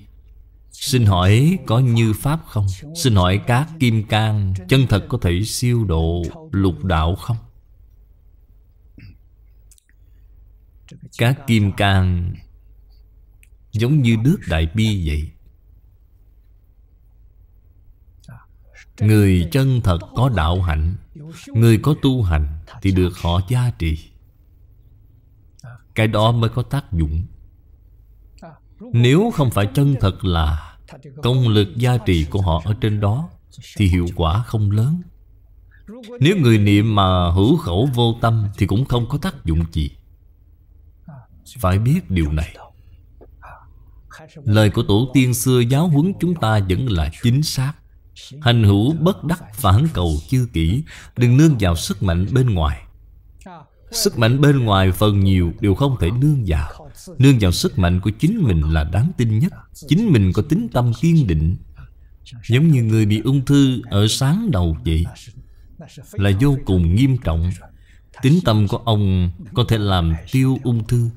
Xin hỏi có như Pháp không? Xin hỏi các kim cang chân thật có thể siêu độ lục đạo không? Các kim cang giống như nước đại bi vậy Người chân thật có đạo hạnh Người có tu hành Thì được họ gia trì Cái đó mới có tác dụng Nếu không phải chân thật là Công lực gia trì của họ ở trên đó Thì hiệu quả không lớn Nếu người niệm mà hữu khẩu vô tâm Thì cũng không có tác dụng gì Phải biết điều này Lời của tổ tiên xưa giáo huấn chúng ta vẫn là chính xác Hành hữu bất đắc phản cầu chư kỹ Đừng nương vào sức mạnh bên ngoài Sức mạnh bên ngoài phần nhiều đều không thể nương vào Nương vào sức mạnh của chính mình là đáng tin nhất Chính mình có tính tâm kiên định Giống như người bị ung thư ở sáng đầu vậy Là vô cùng nghiêm trọng Tính tâm của ông có thể làm tiêu ung thư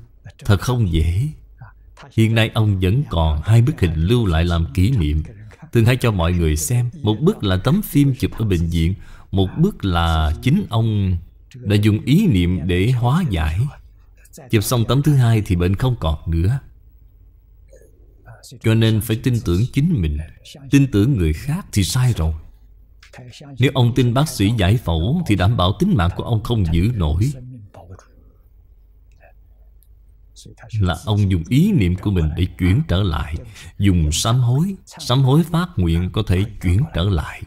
Thật không dễ Hiện nay ông vẫn còn hai bức hình lưu lại làm kỷ niệm Thường hay cho mọi người xem Một bức là tấm phim chụp ở bệnh viện Một bức là chính ông Đã dùng ý niệm để hóa giải Chụp xong tấm thứ hai thì bệnh không còn nữa Cho nên phải tin tưởng chính mình Tin tưởng người khác thì sai rồi Nếu ông tin bác sĩ giải phẫu Thì đảm bảo tính mạng của ông không giữ nổi là ông dùng ý niệm của mình để chuyển trở lại dùng sám hối sám hối phát nguyện có thể chuyển trở lại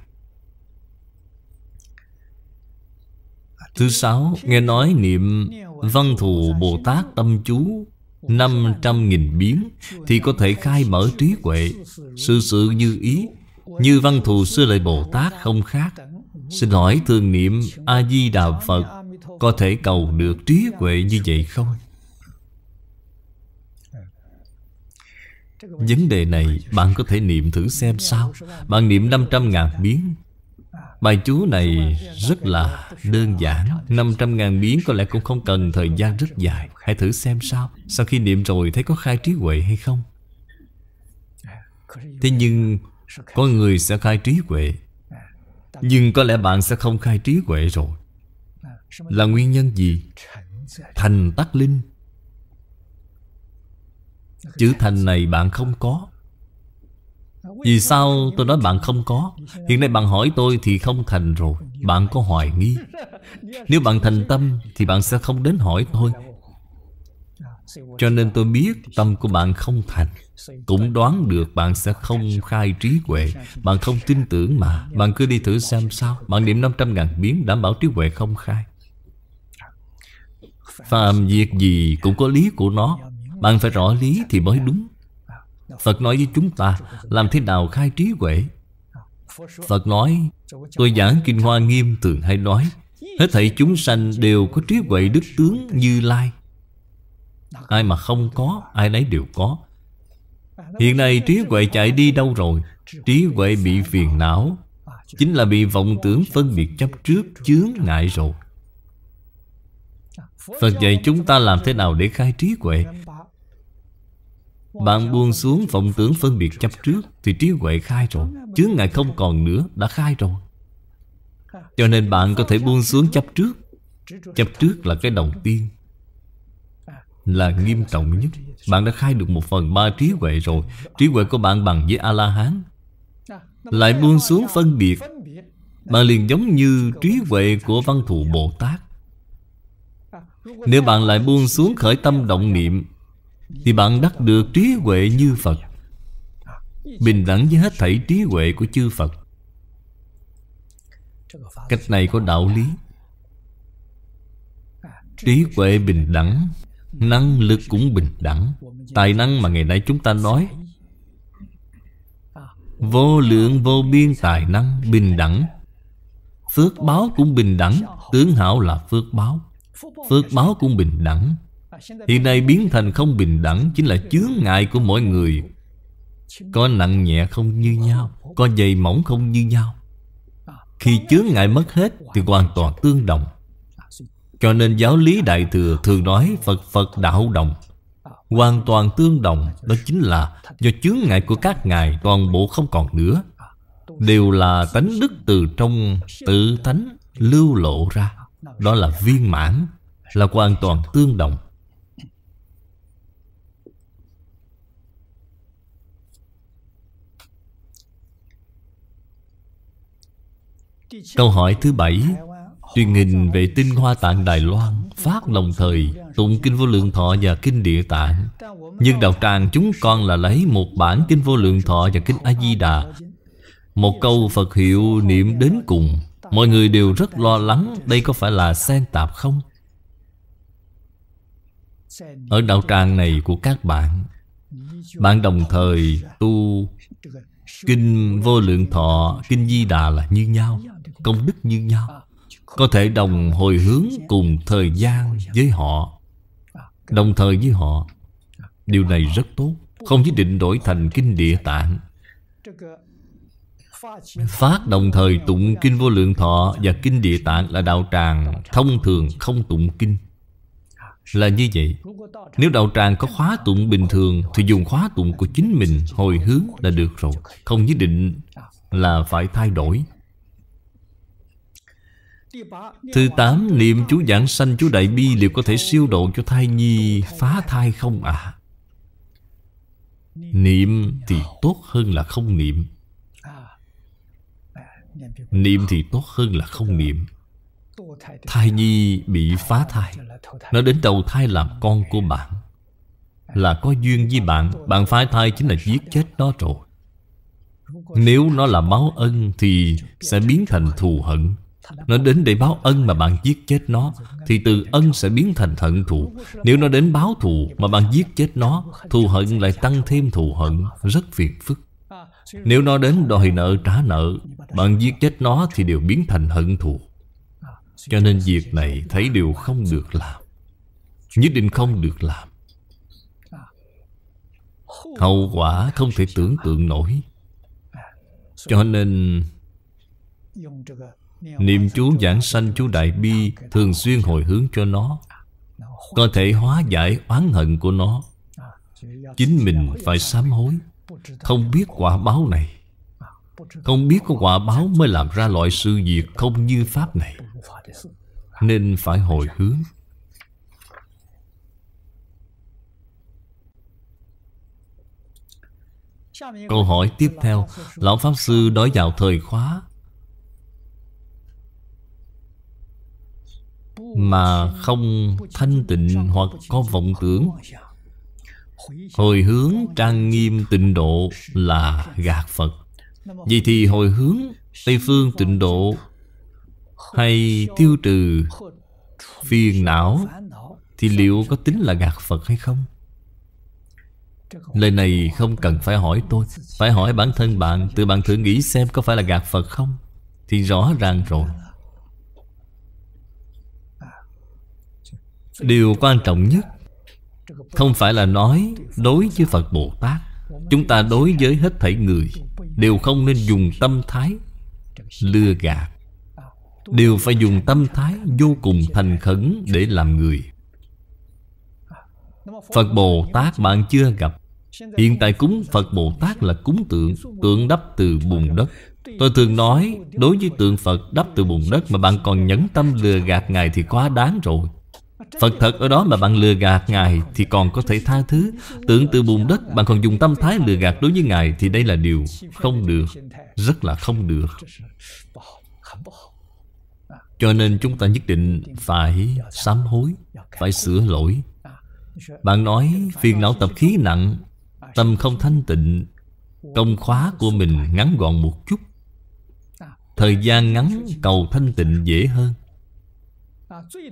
thứ sáu nghe nói niệm văn thù bồ tát tâm chú năm trăm nghìn biến Thì có thể khai mở trí huệ Sự sự như ý Như văn thù xưa lại Bồ Tát không khác Xin hỏi thường niệm A-di-đà Phật Có thể cầu được trí huệ như vậy không? Vấn đề này bạn có thể niệm thử xem sao Bạn niệm 500 ngàn biến Bài chú này rất là đơn giản 500 ngàn biến có lẽ cũng không cần thời gian rất dài Hãy thử xem sao Sau khi niệm rồi thấy có khai trí huệ hay không Thế nhưng Có người sẽ khai trí huệ Nhưng có lẽ bạn sẽ không khai trí huệ rồi Là nguyên nhân gì? Thành tắc linh Chữ thành này bạn không có Vì sao tôi nói bạn không có Hiện nay bạn hỏi tôi thì không thành rồi Bạn có hoài nghi Nếu bạn thành tâm Thì bạn sẽ không đến hỏi tôi Cho nên tôi biết tâm của bạn không thành Cũng đoán được bạn sẽ không khai trí huệ Bạn không tin tưởng mà Bạn cứ đi thử xem sao Bạn niệm 500 ngàn biến đảm bảo trí huệ không khai phạm việc gì cũng có lý của nó bạn phải rõ lý thì mới đúng Phật nói với chúng ta Làm thế nào khai trí huệ Phật nói Tôi giảng Kinh Hoa Nghiêm thường hay nói Hết thảy chúng sanh đều có trí huệ đức tướng như lai Ai mà không có Ai nấy đều có Hiện nay trí huệ chạy đi đâu rồi Trí huệ bị phiền não Chính là bị vọng tưởng phân biệt chấp trước chướng ngại rồi Phật dạy chúng ta làm thế nào để khai trí huệ bạn buông xuống vọng tưởng phân biệt chấp trước Thì trí huệ khai rồi Chứ ngài không còn nữa đã khai rồi Cho nên bạn có thể buông xuống chấp trước Chấp trước là cái đầu tiên Là nghiêm trọng nhất Bạn đã khai được một phần ba trí huệ rồi Trí huệ của bạn bằng với A-la-hán Lại buông xuống phân biệt Bạn liền giống như trí huệ của văn thù Bồ Tát Nếu bạn lại buông xuống khởi tâm động niệm thì bạn đắc được trí huệ như Phật Bình đẳng với hết thảy trí huệ của chư Phật Cách này có đạo lý Trí huệ bình đẳng Năng lực cũng bình đẳng Tài năng mà ngày nay chúng ta nói Vô lượng vô biên tài năng bình đẳng Phước báo cũng bình đẳng Tướng hảo là phước báo Phước báo cũng bình đẳng Hiện nay biến thành không bình đẳng Chính là chướng ngại của mọi người Có nặng nhẹ không như nhau Có dày mỏng không như nhau Khi chướng ngại mất hết Thì hoàn toàn tương đồng Cho nên giáo lý Đại Thừa thường nói Phật Phật đạo đồng Hoàn toàn tương đồng Đó chính là do chướng ngại của các ngài Toàn bộ không còn nữa Đều là tánh đức từ trong tự tánh lưu lộ ra Đó là viên mãn Là hoàn toàn tương đồng Câu hỏi thứ bảy Truyền hình về tinh hoa tạng Đài Loan Phát lòng thời Tụng Kinh Vô Lượng Thọ và Kinh Địa Tạng Nhưng đạo tràng chúng con là lấy Một bản Kinh Vô Lượng Thọ và Kinh A-di-đà Một câu Phật hiệu niệm đến cùng Mọi người đều rất lo lắng Đây có phải là sen tạp không? Ở đạo tràng này của các bạn Bạn đồng thời tu Kinh Vô Lượng Thọ Kinh Di Đà là như nhau công đức như nhau à, Có thể đồng hồi hướng cùng thời gian với họ à, Đồng thời với họ à, Điều này rất tốt Không chỉ định đổi thành kinh địa tạng Phát đồng thời tụng kinh vô lượng thọ Và kinh địa tạng là đạo tràng Thông thường không tụng kinh Là như vậy Nếu đạo tràng có khóa tụng bình thường Thì dùng khóa tụng của chính mình hồi hướng là được rồi Không nhất định là phải thay đổi Thứ tám niệm chú giảng sanh chú Đại Bi Liệu có thể siêu độ cho thai nhi phá thai không ạ? À? Niệm thì tốt hơn là không niệm Niệm thì tốt hơn là không niệm Thai nhi bị phá thai Nó đến đầu thai làm con của bạn Là có duyên với bạn Bạn phá thai chính là giết chết nó rồi Nếu nó là máu ân Thì sẽ biến thành thù hận nó đến để báo ân mà bạn giết chết nó Thì từ ân sẽ biến thành hận thù Nếu nó đến báo thù mà bạn giết chết nó Thù hận lại tăng thêm thù hận Rất phiền phức Nếu nó đến đòi nợ trả nợ Bạn giết chết nó thì đều biến thành hận thù Cho nên việc này thấy đều không được làm Nhất định không được làm Hậu quả không thể tưởng tượng nổi Cho nên Niệm chú giảng sanh chú Đại Bi Thường xuyên hồi hướng cho nó à, Có thể hóa giải oán hận của nó à, Chính mình phải sám hối Không biết quả báo này à, Không biết có quả báo mới làm ra loại sự việc không như Pháp này Nên phải hồi hướng Câu hỏi tiếp theo Lão Pháp Sư nói vào thời khóa Mà không thanh tịnh hoặc có vọng tưởng Hồi hướng trang nghiêm tịnh độ là gạt Phật Vậy thì hồi hướng Tây Phương tịnh độ Hay tiêu trừ phiền não Thì liệu có tính là gạt Phật hay không? Lời này không cần phải hỏi tôi Phải hỏi bản thân bạn Tự bạn thử nghĩ xem có phải là gạt Phật không Thì rõ ràng rồi Điều quan trọng nhất Không phải là nói đối với Phật Bồ Tát Chúng ta đối với hết thảy người Đều không nên dùng tâm thái Lừa gạt Đều phải dùng tâm thái vô cùng thành khẩn để làm người Phật Bồ Tát bạn chưa gặp Hiện tại cúng Phật Bồ Tát là cúng tượng Tượng đắp từ bùn đất Tôi thường nói Đối với tượng Phật đắp từ bùn đất Mà bạn còn nhẫn tâm lừa gạt Ngài thì quá đáng rồi Phật thật ở đó mà bạn lừa gạt Ngài Thì còn có thể tha thứ Tưởng từ bùn đất bạn còn dùng tâm thái lừa gạt đối với Ngài Thì đây là điều không được Rất là không được Cho nên chúng ta nhất định phải sám hối Phải sửa lỗi Bạn nói phiền não tập khí nặng Tâm không thanh tịnh Công khóa của mình ngắn gọn một chút Thời gian ngắn cầu thanh tịnh dễ hơn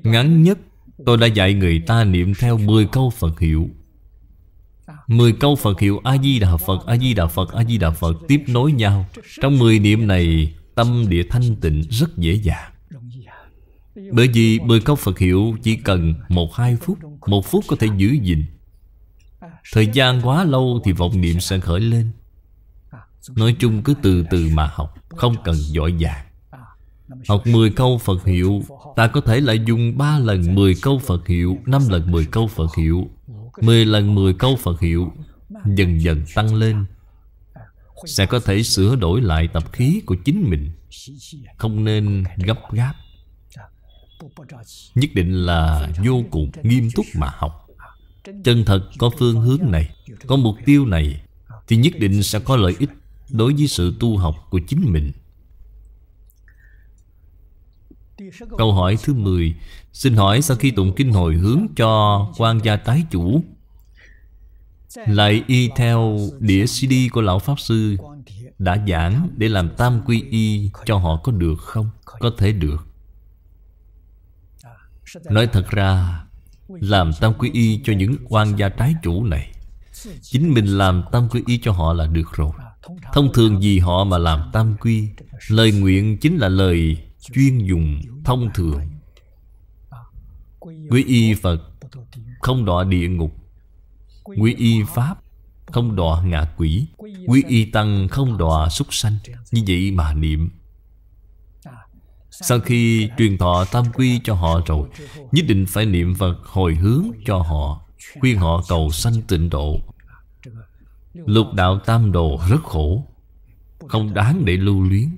Ngắn nhất Tôi đã dạy người ta niệm theo 10 câu Phật hiệu 10 câu Phật hiệu A-di-đà Phật, A-di-đà Phật, A-di-đà Phật Tiếp nối nhau Trong 10 niệm này Tâm địa thanh tịnh rất dễ dàng Bởi vì 10 câu Phật hiệu chỉ cần 1-2 phút một phút có thể giữ gìn Thời gian quá lâu thì vọng niệm sẽ khởi lên Nói chung cứ từ từ mà học Không cần dội vàng. Học 10 câu Phật hiệu Ta có thể lại dùng 3 lần 10 câu Phật hiệu 5 lần 10 câu Phật hiệu 10 lần 10 câu Phật hiệu Dần dần tăng lên Sẽ có thể sửa đổi lại tập khí của chính mình Không nên gấp gáp Nhất định là vô cùng nghiêm túc mà học Chân thật có phương hướng này Có mục tiêu này Thì nhất định sẽ có lợi ích Đối với sự tu học của chính mình Câu hỏi thứ 10 Xin hỏi sau khi tụng kinh hồi hướng cho quan gia tái chủ Lại y theo đĩa CD của Lão Pháp Sư Đã giảng để làm tam quy y cho họ có được không? Có thể được Nói thật ra Làm tam quy y cho những quan gia trái chủ này Chính mình làm tam quy y cho họ là được rồi Thông thường vì họ mà làm tam quy Lời nguyện chính là lời chuyên dùng thông thường quy y phật không đọa địa ngục quy y pháp không đọa ngạ quỷ quy y tăng không đọa súc sanh như vậy mà niệm sau khi truyền thọ tam quy cho họ rồi nhất định phải niệm phật hồi hướng cho họ khuyên họ cầu sanh tịnh độ lục đạo tam đồ rất khổ không đáng để lưu luyến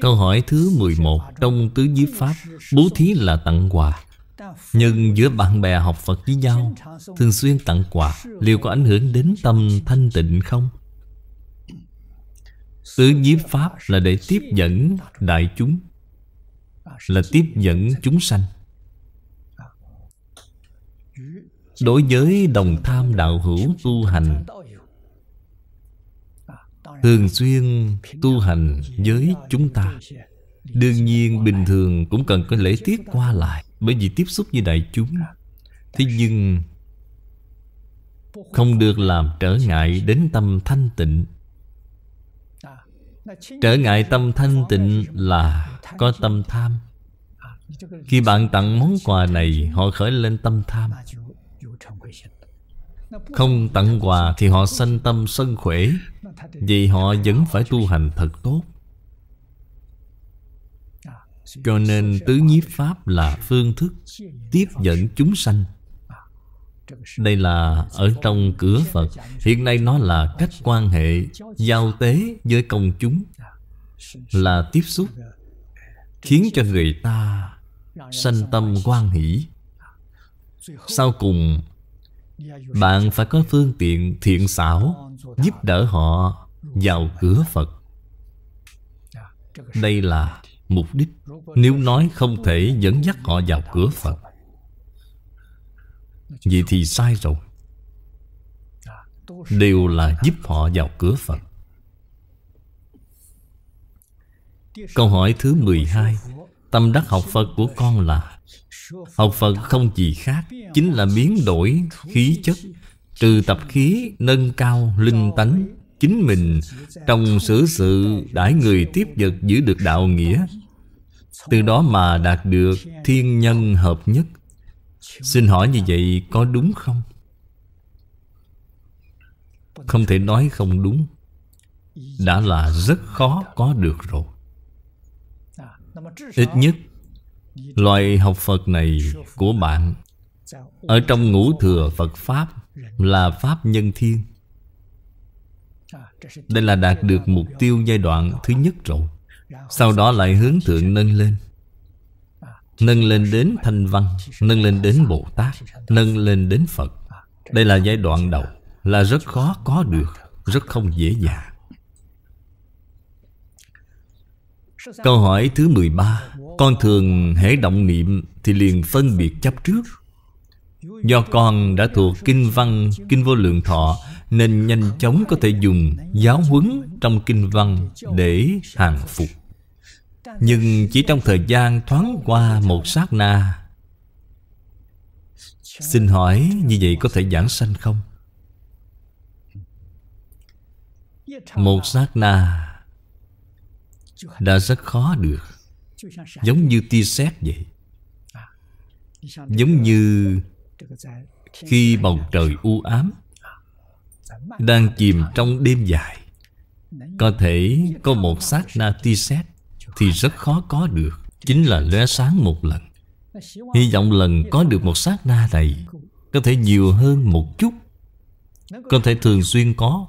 Câu hỏi thứ 11 Trong tứ nhiếp pháp Bố thí là tặng quà Nhưng giữa bạn bè học Phật với nhau Thường xuyên tặng quà Liệu có ảnh hưởng đến tâm thanh tịnh không? Tứ nhiếp pháp là để tiếp dẫn đại chúng Là tiếp dẫn chúng sanh Đối với đồng tham đạo hữu tu hành thường xuyên tu hành với chúng ta Đương nhiên bình thường cũng cần có lễ tiết qua lại Bởi vì tiếp xúc với đại chúng Thế nhưng Không được làm trở ngại đến tâm thanh tịnh Trở ngại tâm thanh tịnh là có tâm tham Khi bạn tặng món quà này Họ khởi lên tâm tham Không tặng quà thì họ sanh tâm sân khỏe vì họ vẫn phải tu hành thật tốt Cho nên tứ nhiếp pháp là phương thức Tiếp dẫn chúng sanh đây là ở trong cửa Phật Hiện nay nó là cách quan hệ Giao tế với công chúng Là tiếp xúc Khiến cho người ta Sanh tâm quan hỷ Sau cùng Bạn phải có phương tiện thiện xảo giúp đỡ họ vào cửa Phật. Đây là mục đích Nếu nói không thể dẫn dắt họ vào cửa Phật Vậy thì sai rồi Đều là giúp họ vào cửa Phật Câu hỏi thứ 12 Tâm đắc học Phật của con là Học Phật không gì khác Chính là biến đổi khí chất từ tập khí nâng cao linh tánh chính mình trong xử sự, sự đãi người tiếp vật giữ được đạo nghĩa từ đó mà đạt được thiên nhân hợp nhất xin hỏi như vậy có đúng không không thể nói không đúng đã là rất khó có được rồi ít nhất loại học phật này của bạn ở trong ngũ thừa phật pháp là pháp nhân thiên đây là đạt được mục tiêu giai đoạn thứ nhất rồi sau đó lại hướng thượng nâng lên nâng lên đến thanh văn nâng lên đến bồ tát nâng lên đến phật đây là giai đoạn đầu là rất khó có được rất không dễ dàng Câu hỏi thứ 13 Con thường hễ động niệm Thì liền phân biệt chấp trước Do con đã thuộc Kinh Văn, Kinh Vô Lượng Thọ Nên nhanh chóng có thể dùng giáo huấn trong Kinh Văn để hàng phục Nhưng chỉ trong thời gian thoáng qua một sát na Xin hỏi như vậy có thể giảng sanh không? Một sát na Đã rất khó được Giống như tia sét vậy Giống như khi bầu trời u ám Đang chìm trong đêm dài Có thể có một sát na ti xét Thì rất khó có được Chính là lóe sáng một lần Hy vọng lần có được một sát na này Có thể nhiều hơn một chút Có thể thường xuyên có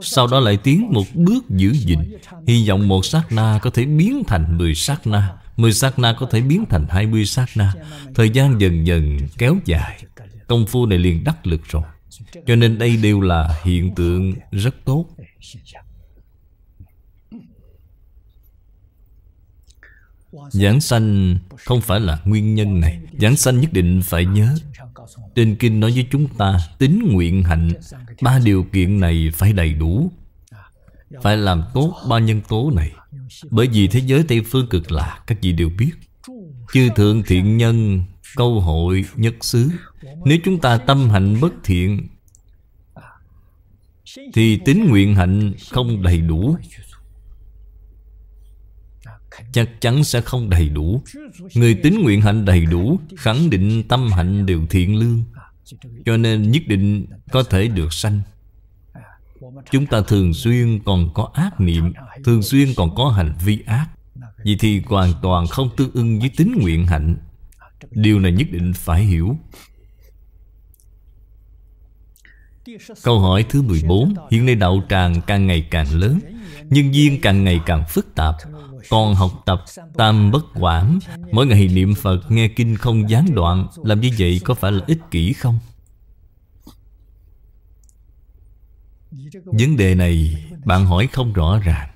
Sau đó lại tiến một bước giữ gìn Hy vọng một sát na có thể biến thành mười sát na 10 sát na có thể biến thành 20 sát na Thời gian dần dần kéo dài Công phu này liền đắc lực rồi Cho nên đây đều là hiện tượng rất tốt Giảng sanh không phải là nguyên nhân này Giảng sanh nhất định phải nhớ Trên kinh nói với chúng ta Tính nguyện hạnh Ba điều kiện này phải đầy đủ Phải làm tốt ba nhân tố này bởi vì thế giới Tây Phương cực lạc Các vị đều biết Chư thượng thiện nhân Câu hội nhất xứ Nếu chúng ta tâm hạnh bất thiện Thì tín nguyện hạnh không đầy đủ Chắc chắn sẽ không đầy đủ Người tín nguyện hạnh đầy đủ Khẳng định tâm hạnh đều thiện lương Cho nên nhất định có thể được sanh Chúng ta thường xuyên còn có ác niệm Thường xuyên còn có hành vi ác vì thì hoàn toàn không tương ưng với tính nguyện hạnh Điều này nhất định phải hiểu Câu hỏi thứ 14 Hiện nay đạo tràng càng ngày càng lớn Nhân viên càng ngày càng phức tạp Còn học tập tam bất quản Mỗi ngày niệm Phật nghe kinh không gián đoạn Làm như vậy có phải là ích kỷ không? Vấn đề này bạn hỏi không rõ ràng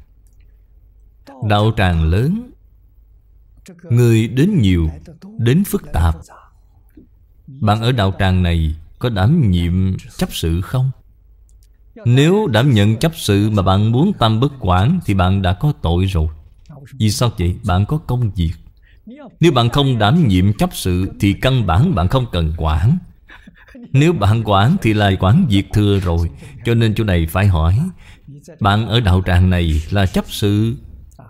Đạo tràng lớn Người đến nhiều Đến phức tạp Bạn ở đạo tràng này Có đảm nhiệm chấp sự không? Nếu đảm nhận chấp sự mà bạn muốn tâm bất quản Thì bạn đã có tội rồi Vì sao vậy? Bạn có công việc Nếu bạn không đảm nhiệm chấp sự Thì căn bản bạn không cần quản nếu bạn quản thì là quản diệt thừa rồi Cho nên chỗ này phải hỏi Bạn ở đạo tràng này là chấp sự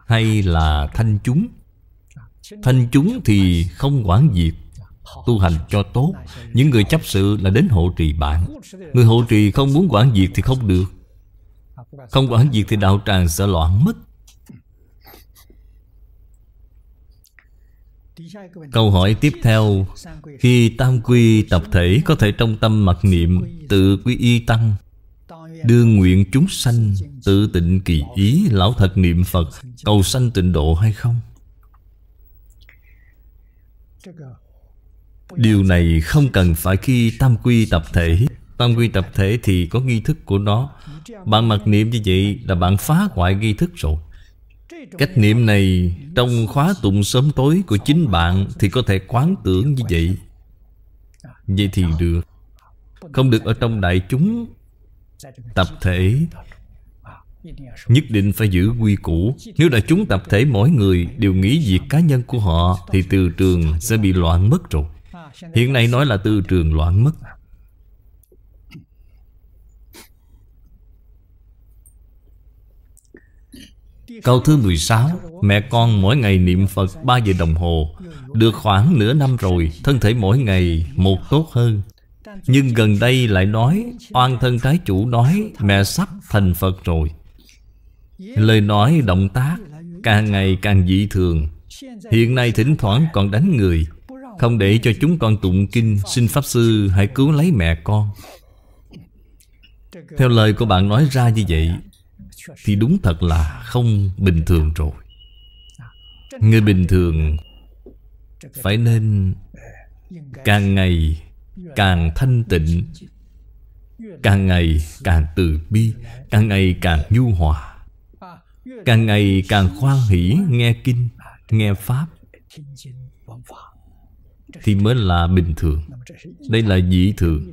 Hay là thanh chúng Thanh chúng thì không quản diệt Tu hành cho tốt Những người chấp sự là đến hộ trì bạn Người hộ trì không muốn quản diệt thì không được Không quản diệt thì đạo tràng sẽ loạn mất Câu hỏi tiếp theo Khi tam quy tập thể có thể trong tâm mặc niệm Tự quy y tăng Đương nguyện chúng sanh Tự tịnh kỳ ý Lão thật niệm Phật Cầu sanh tịnh độ hay không Điều này không cần phải khi tam quy tập thể Tam quy tập thể thì có nghi thức của nó Bạn mặc niệm như vậy là bạn phá hoại nghi thức rồi Cách niệm này Trong khóa tụng sớm tối của chính bạn Thì có thể quán tưởng như vậy Vậy thì được Không được ở trong đại chúng Tập thể Nhất định phải giữ quy củ Nếu đại chúng tập thể mỗi người Đều nghĩ việc cá nhân của họ Thì từ trường sẽ bị loạn mất rồi Hiện nay nói là từ trường loạn mất Câu thứ 16 Mẹ con mỗi ngày niệm Phật 3 giờ đồng hồ Được khoảng nửa năm rồi Thân thể mỗi ngày một tốt hơn Nhưng gần đây lại nói Oan thân trái chủ nói Mẹ sắp thành Phật rồi Lời nói động tác Càng ngày càng dị thường Hiện nay thỉnh thoảng còn đánh người Không để cho chúng con tụng kinh Xin Pháp Sư hãy cứu lấy mẹ con Theo lời của bạn nói ra như vậy thì đúng thật là không bình thường rồi Người bình thường Phải nên Càng ngày càng thanh tịnh Càng ngày càng từ bi Càng ngày càng nhu hòa Càng ngày càng khoan hỷ nghe kinh Nghe pháp Thì mới là bình thường Đây là dị thường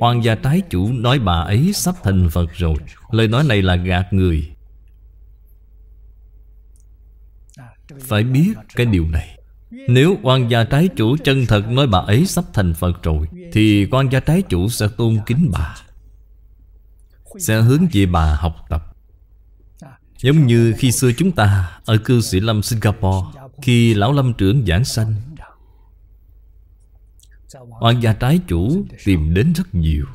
Hoàng gia trái chủ nói bà ấy sắp thành Phật rồi Lời nói này là gạt người Phải biết cái điều này Nếu quan gia trái chủ chân thật nói bà ấy sắp thành Phật rồi Thì quan gia trái chủ sẽ tôn kính bà Sẽ hướng về bà học tập Giống như khi xưa chúng ta Ở cư sĩ Lâm Singapore Khi Lão Lâm trưởng giảng sanh Hoàng gia trái chủ tìm đến rất nhiều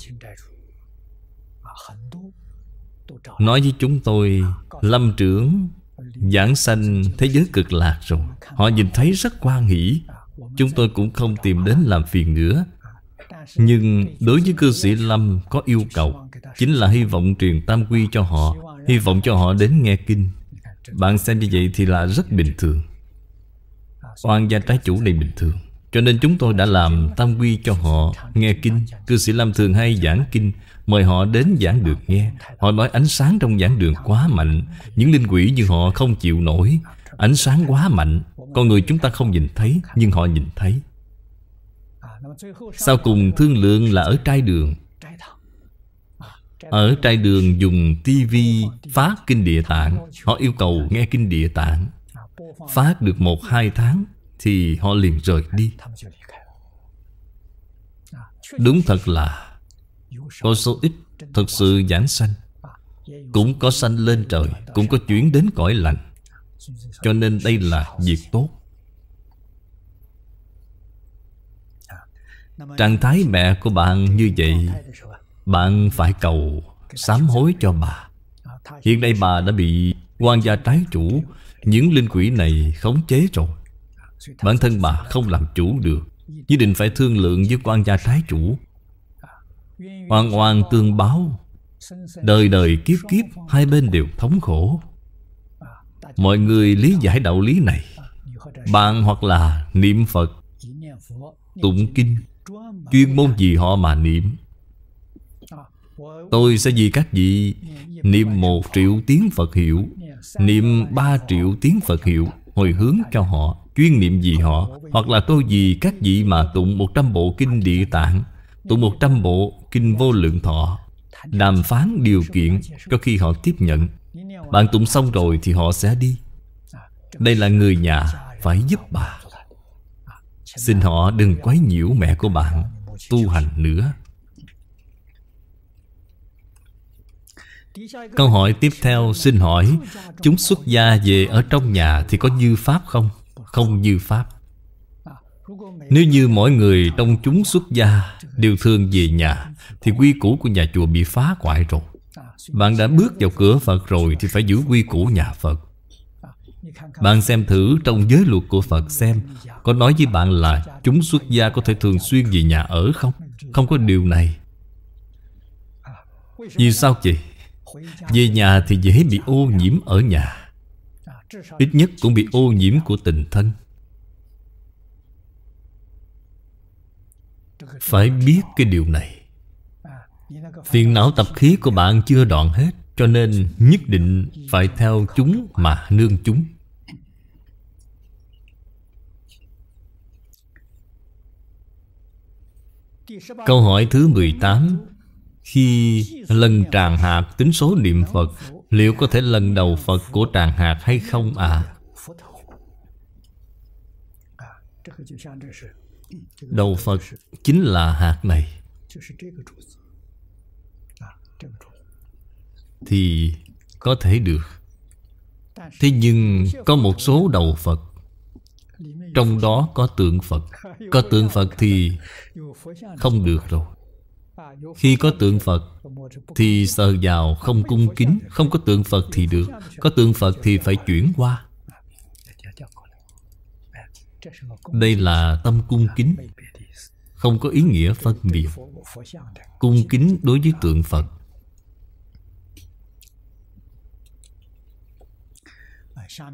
Nói với chúng tôi Lâm trưởng Giảng sanh thế giới cực lạc rồi Họ nhìn thấy rất quan hỷ Chúng tôi cũng không tìm đến làm phiền nữa Nhưng đối với cư sĩ Lâm có yêu cầu Chính là hy vọng truyền tam quy cho họ Hy vọng cho họ đến nghe kinh Bạn xem như vậy thì là rất bình thường Oan gia trái chủ này bình thường cho nên chúng tôi đã làm tam quy cho họ Nghe kinh Cư sĩ Lam thường hay giảng kinh Mời họ đến giảng đường nghe Họ nói ánh sáng trong giảng đường quá mạnh Những linh quỷ như họ không chịu nổi Ánh sáng quá mạnh Con người chúng ta không nhìn thấy Nhưng họ nhìn thấy Sau cùng thương lượng là ở trai đường Ở trai đường dùng tivi phát kinh địa tạng Họ yêu cầu nghe kinh địa tạng Phát được một hai tháng thì họ liền rời đi Đúng thật là Có số ít thật sự giảng sanh Cũng có sanh lên trời Cũng có chuyển đến cõi lành Cho nên đây là việc tốt Trạng thái mẹ của bạn như vậy Bạn phải cầu sám hối cho bà Hiện nay bà đã bị quan gia trái chủ Những linh quỷ này khống chế rồi Bản thân bà không làm chủ được Nhất định phải thương lượng với quan gia thái chủ Oan oan tương báo Đời đời kiếp kiếp Hai bên đều thống khổ Mọi người lý giải đạo lý này Bạn hoặc là niệm Phật Tụng kinh Chuyên môn gì họ mà niệm Tôi sẽ vì các vị Niệm một triệu tiếng Phật hiệu Niệm ba triệu tiếng Phật hiệu Hồi hướng cho họ chuyên niệm vì họ Hoặc là tôi vì các vị mà tụng 100 bộ kinh địa tạng Tụng 100 bộ kinh vô lượng thọ Đàm phán điều kiện có khi họ tiếp nhận Bạn tụng xong rồi thì họ sẽ đi Đây là người nhà phải giúp bà Xin họ đừng quấy nhiễu mẹ của bạn Tu hành nữa Câu hỏi tiếp theo xin hỏi Chúng xuất gia về ở trong nhà thì có dư pháp không? không như Pháp à, Nếu như mỗi người trong chúng xuất gia Đều thương về nhà Thì quy củ của nhà chùa bị phá hoại rồi à, Bạn đã bước vào cửa Phật rồi Thì phải giữ quy củ nhà Phật à, bạn xem thử trong giới luật của Phật xem Có nói với bạn là Chúng xuất gia có thể thường xuyên về nhà ở không? Không có điều này Vì sao vậy? Về nhà thì dễ bị ô nhiễm ở nhà Ít nhất cũng bị ô nhiễm của tình thân Phải biết cái điều này Phiền não tập khí của bạn chưa đoạn hết Cho nên nhất định phải theo chúng mà nương chúng Câu hỏi thứ 18 Khi lần tràn hạt tính số niệm Phật Liệu có thể lần đầu Phật của Tràng Hạt hay không à Đầu Phật chính là hạt này Thì có thể được Thế nhưng có một số đầu Phật Trong đó có tượng Phật Có tượng Phật thì không được rồi Khi có tượng Phật thì sờ vào không cung kính Không có tượng Phật thì được Có tượng Phật thì phải chuyển qua Đây là tâm cung kính Không có ý nghĩa phân biệt Cung kính đối với tượng Phật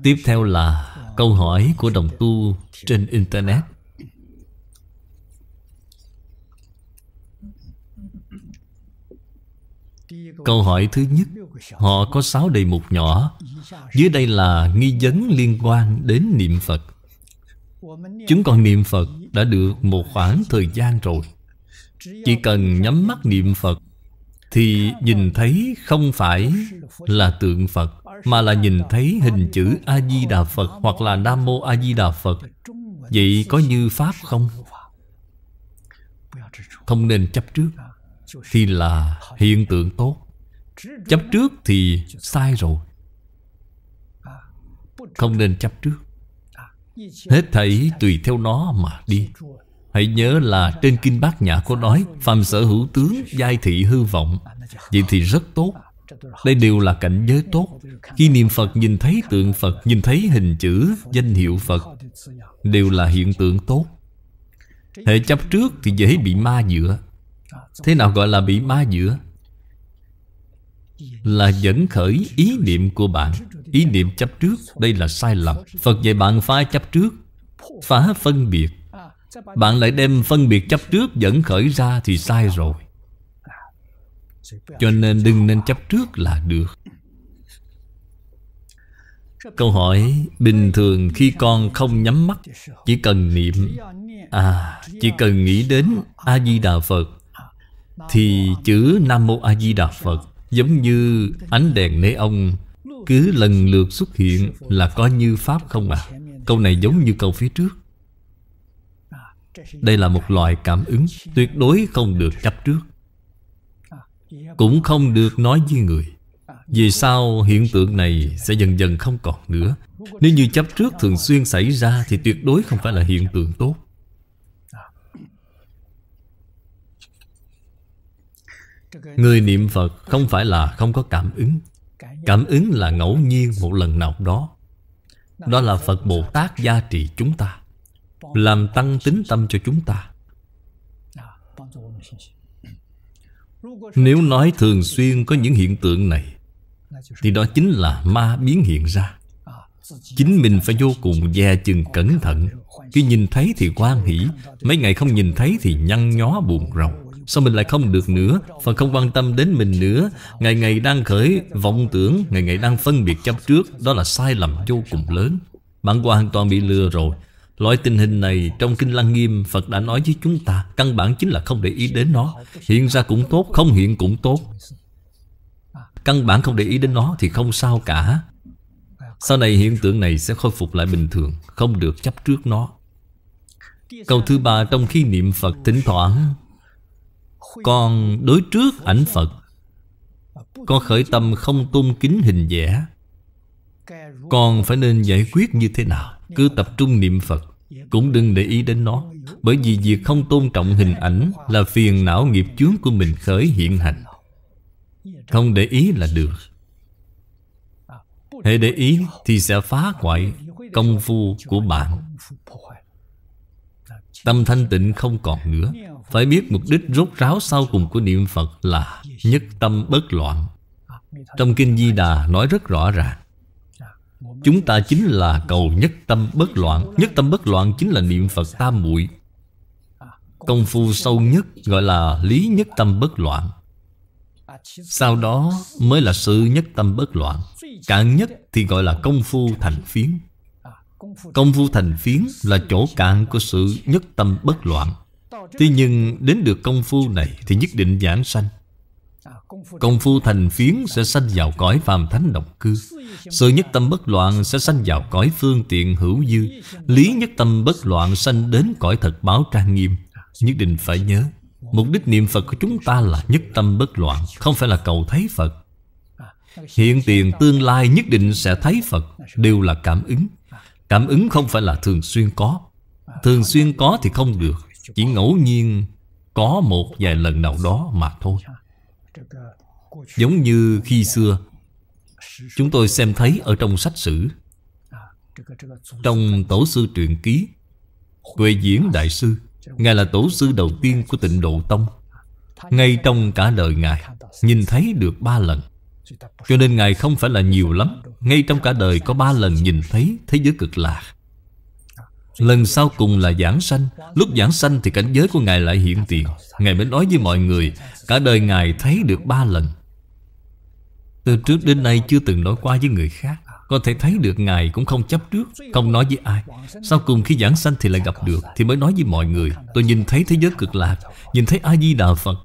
Tiếp theo là câu hỏi của đồng tu trên Internet Câu hỏi thứ nhất Họ có sáu đề mục nhỏ Dưới đây là nghi vấn liên quan đến niệm Phật Chúng còn niệm Phật đã được một khoảng thời gian rồi Chỉ cần nhắm mắt niệm Phật Thì nhìn thấy không phải là tượng Phật Mà là nhìn thấy hình chữ A-di-đà Phật Hoặc là Nam Mô A-di-đà Phật Vậy có như Pháp không? Không nên chấp trước thì là hiện tượng tốt chấp trước thì sai rồi không nên chấp trước hết thảy tùy theo nó mà đi hãy nhớ là trên kinh bát nhã có nói phàm sở hữu tướng giai thị hư vọng vậy thì rất tốt đây đều là cảnh giới tốt Khi niệm Phật nhìn thấy tượng Phật Nhìn thấy hình chữ, danh hiệu Phật Đều là hiện tượng tốt Hệ chấp trước thì dễ bị ma dựa Thế nào gọi là bị ma giữa Là dẫn khởi ý niệm của bạn Ý niệm chấp trước Đây là sai lầm Phật dạy bạn phá chấp trước Phá phân biệt Bạn lại đem phân biệt chấp trước dẫn khởi ra thì sai rồi Cho nên đừng nên chấp trước là được Câu hỏi Bình thường khi con không nhắm mắt Chỉ cần niệm À Chỉ cần nghĩ đến A-di-đà Phật thì chữ Nam Mô A Di Đà Phật Giống như ánh đèn nế ông Cứ lần lượt xuất hiện là có như Pháp không à Câu này giống như câu phía trước Đây là một loại cảm ứng Tuyệt đối không được chấp trước Cũng không được nói với người Vì sao hiện tượng này sẽ dần dần không còn nữa Nếu như chấp trước thường xuyên xảy ra Thì tuyệt đối không phải là hiện tượng tốt Người niệm Phật không phải là không có cảm ứng Cảm ứng là ngẫu nhiên một lần nào đó Đó là Phật Bồ Tát gia trì chúng ta Làm tăng tính tâm cho chúng ta Nếu nói thường xuyên có những hiện tượng này Thì đó chính là ma biến hiện ra à, Chính mình phải vô cùng dè chừng cẩn thận Khi nhìn thấy thì quan hỷ Mấy ngày không nhìn thấy thì nhăn nhó buồn rầu Sao mình lại không được nữa Phật không quan tâm đến mình nữa Ngày ngày đang khởi vọng tưởng Ngày ngày đang phân biệt chấp trước Đó là sai lầm vô cùng lớn Bạn hoàn toàn bị lừa rồi Loại tình hình này trong Kinh Lăng Nghiêm Phật đã nói với chúng ta Căn bản chính là không để ý đến nó Hiện ra cũng tốt, không hiện cũng tốt Căn bản không để ý đến nó thì không sao cả Sau này hiện tượng này sẽ khôi phục lại bình thường Không được chấp trước nó Câu thứ ba trong khi niệm Phật Thỉnh thoảng con đối trước ảnh Phật Con khởi tâm không tôn kính hình vẽ Con phải nên giải quyết như thế nào Cứ tập trung niệm Phật Cũng đừng để ý đến nó Bởi vì việc không tôn trọng hình ảnh Là phiền não nghiệp chướng của mình khởi hiện hành Không để ý là được Hãy để ý thì sẽ phá hoại công phu của bạn Tâm thanh tịnh không còn nữa phải biết mục đích rốt ráo sau cùng của niệm Phật là Nhất tâm bất loạn Trong Kinh Di Đà nói rất rõ ràng Chúng ta chính là cầu nhất tâm bất loạn Nhất tâm bất loạn chính là niệm Phật tam muội Công phu sâu nhất gọi là lý nhất tâm bất loạn Sau đó mới là sự nhất tâm bất loạn Cạn nhất thì gọi là công phu thành phiến Công phu thành phiến là chỗ cạn của sự nhất tâm bất loạn Thế nhưng đến được công phu này Thì nhất định giảng sanh Công phu thành phiến sẽ sanh vào cõi phàm thánh động cư Sự nhất tâm bất loạn sẽ sanh vào cõi phương tiện hữu dư Lý nhất tâm bất loạn sanh đến cõi thật báo trang nghiêm Nhất định phải nhớ Mục đích niệm Phật của chúng ta là nhất tâm bất loạn Không phải là cầu thấy Phật Hiện tiền tương lai nhất định sẽ thấy Phật Đều là cảm ứng Cảm ứng không phải là thường xuyên có Thường xuyên có thì không được chỉ ngẫu nhiên có một vài lần nào đó mà thôi Giống như khi xưa Chúng tôi xem thấy ở trong sách sử Trong Tổ sư Truyện Ký Huệ Diễn Đại Sư Ngài là Tổ sư đầu tiên của tịnh Độ Tông Ngay trong cả đời Ngài Nhìn thấy được ba lần Cho nên Ngài không phải là nhiều lắm Ngay trong cả đời có ba lần nhìn thấy thế giới cực lạc Lần sau cùng là giảng sanh Lúc giảng sanh thì cảnh giới của Ngài lại hiện tiền Ngài mới nói với mọi người Cả đời Ngài thấy được ba lần Từ trước đến nay chưa từng nói qua với người khác Có thể thấy được Ngài cũng không chấp trước Không nói với ai Sau cùng khi giảng sanh thì lại gặp được Thì mới nói với mọi người Tôi nhìn thấy thế giới cực lạc Nhìn thấy A-di-đà Phật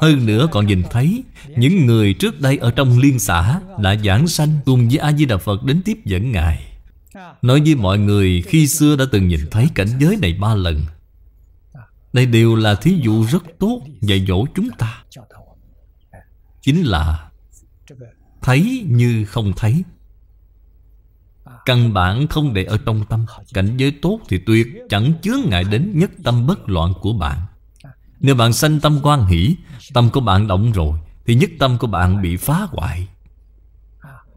hơn nữa còn nhìn thấy Những người trước đây ở trong liên xã Đã giảng sanh cùng với A-di-đà Phật đến tiếp dẫn Ngài Nói với mọi người khi xưa đã từng nhìn thấy cảnh giới này ba lần Đây đều là thí dụ rất tốt dạy dỗ chúng ta Chính là Thấy như không thấy Căn bản không để ở trong tâm Cảnh giới tốt thì tuyệt Chẳng chướng ngại đến nhất tâm bất loạn của bạn Nếu bạn sanh tâm quan hỷ Tâm của bạn động rồi Thì nhất tâm của bạn bị phá hoại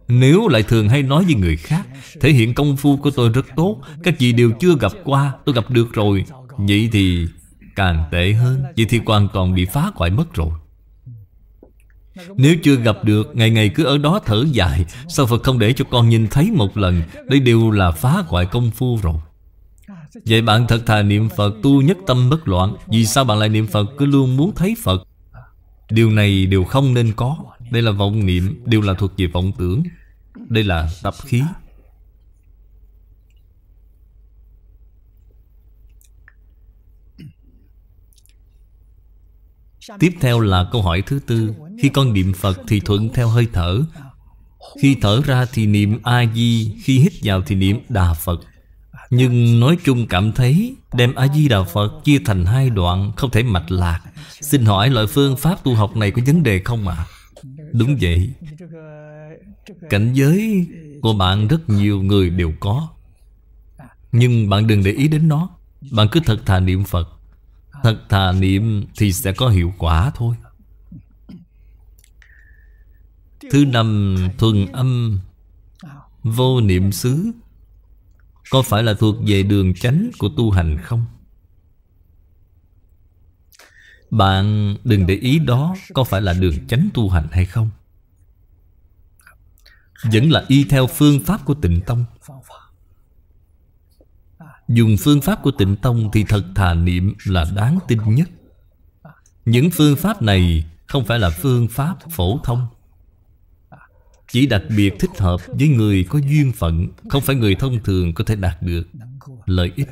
nếu lại thường hay nói với người khác Thể hiện công phu của tôi rất tốt Các vị đều chưa gặp qua Tôi gặp được rồi Vậy thì càng tệ hơn Vậy thì hoàn toàn bị phá hoại mất rồi nếu chưa gặp được Ngày ngày cứ ở đó thở dài Sao Phật không để cho con nhìn thấy một lần Đây đều là phá hoại công phu rồi Vậy bạn thật thà niệm Phật Tu nhất tâm bất loạn Vì sao bạn lại niệm Phật cứ luôn muốn thấy Phật Điều này đều không nên có Đây là vọng niệm Đều là thuộc về vọng tưởng đây là tập khí Tiếp theo là câu hỏi thứ tư Khi con niệm Phật thì thuận theo hơi thở Khi thở ra thì niệm A-di Khi hít vào thì niệm Đà Phật Nhưng nói chung cảm thấy Đem A-di Đà Phật chia thành hai đoạn Không thể mạch lạc Xin hỏi loại phương pháp tu học này có vấn đề không ạ? À? Đúng vậy Cảnh giới của bạn rất nhiều người đều có Nhưng bạn đừng để ý đến nó Bạn cứ thật thà niệm Phật Thật thà niệm thì sẽ có hiệu quả thôi Thứ năm thuần âm Vô niệm xứ Có phải là thuộc về đường chánh của tu hành không? Bạn đừng để ý đó có phải là đường chánh tu hành hay không vẫn là y theo phương pháp của tịnh tông Dùng phương pháp của tịnh tông Thì thật thà niệm là đáng tin nhất Những phương pháp này Không phải là phương pháp phổ thông Chỉ đặc biệt thích hợp với người có duyên phận Không phải người thông thường có thể đạt được Lợi ích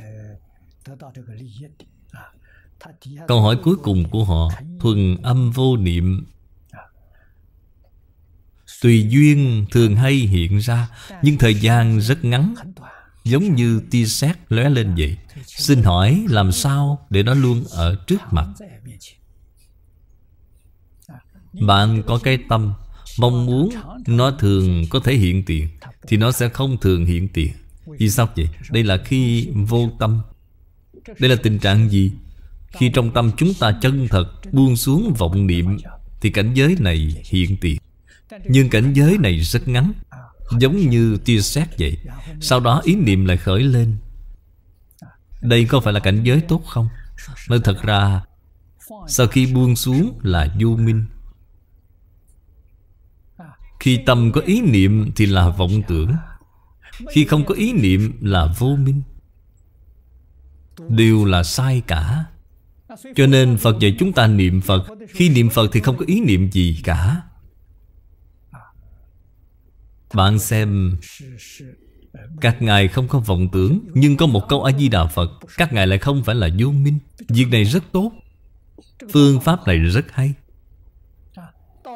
Câu hỏi cuối cùng của họ Thuần âm vô niệm Tùy duyên thường hay hiện ra dạ. Nhưng thời gian rất ngắn Giống như tia sét lóe lên vậy Xin hỏi làm sao để nó luôn ở trước mặt dạ, dạ, Bạn có cái tâm Mong muốn nó thường có thể hiện tiền Thì nó sẽ không thường hiện tiền Vì sao vậy? Đây là khi vô tâm Đây là tình trạng gì? Khi trong tâm chúng ta chân thật Buông xuống vọng niệm Thì cảnh giới này hiện tiền nhưng cảnh giới này rất ngắn Giống như tia sét vậy Sau đó ý niệm lại khởi lên Đây có phải là cảnh giới tốt không? nơi thật ra Sau khi buông xuống là vô minh Khi tâm có ý niệm thì là vọng tưởng Khi không có ý niệm là vô minh Đều là sai cả Cho nên Phật dạy chúng ta niệm Phật Khi niệm Phật thì không có ý niệm gì cả bạn xem Các ngài không có vọng tưởng Nhưng có một câu A-di-đà Phật Các ngài lại không phải là vô minh Việc này rất tốt Phương pháp này rất hay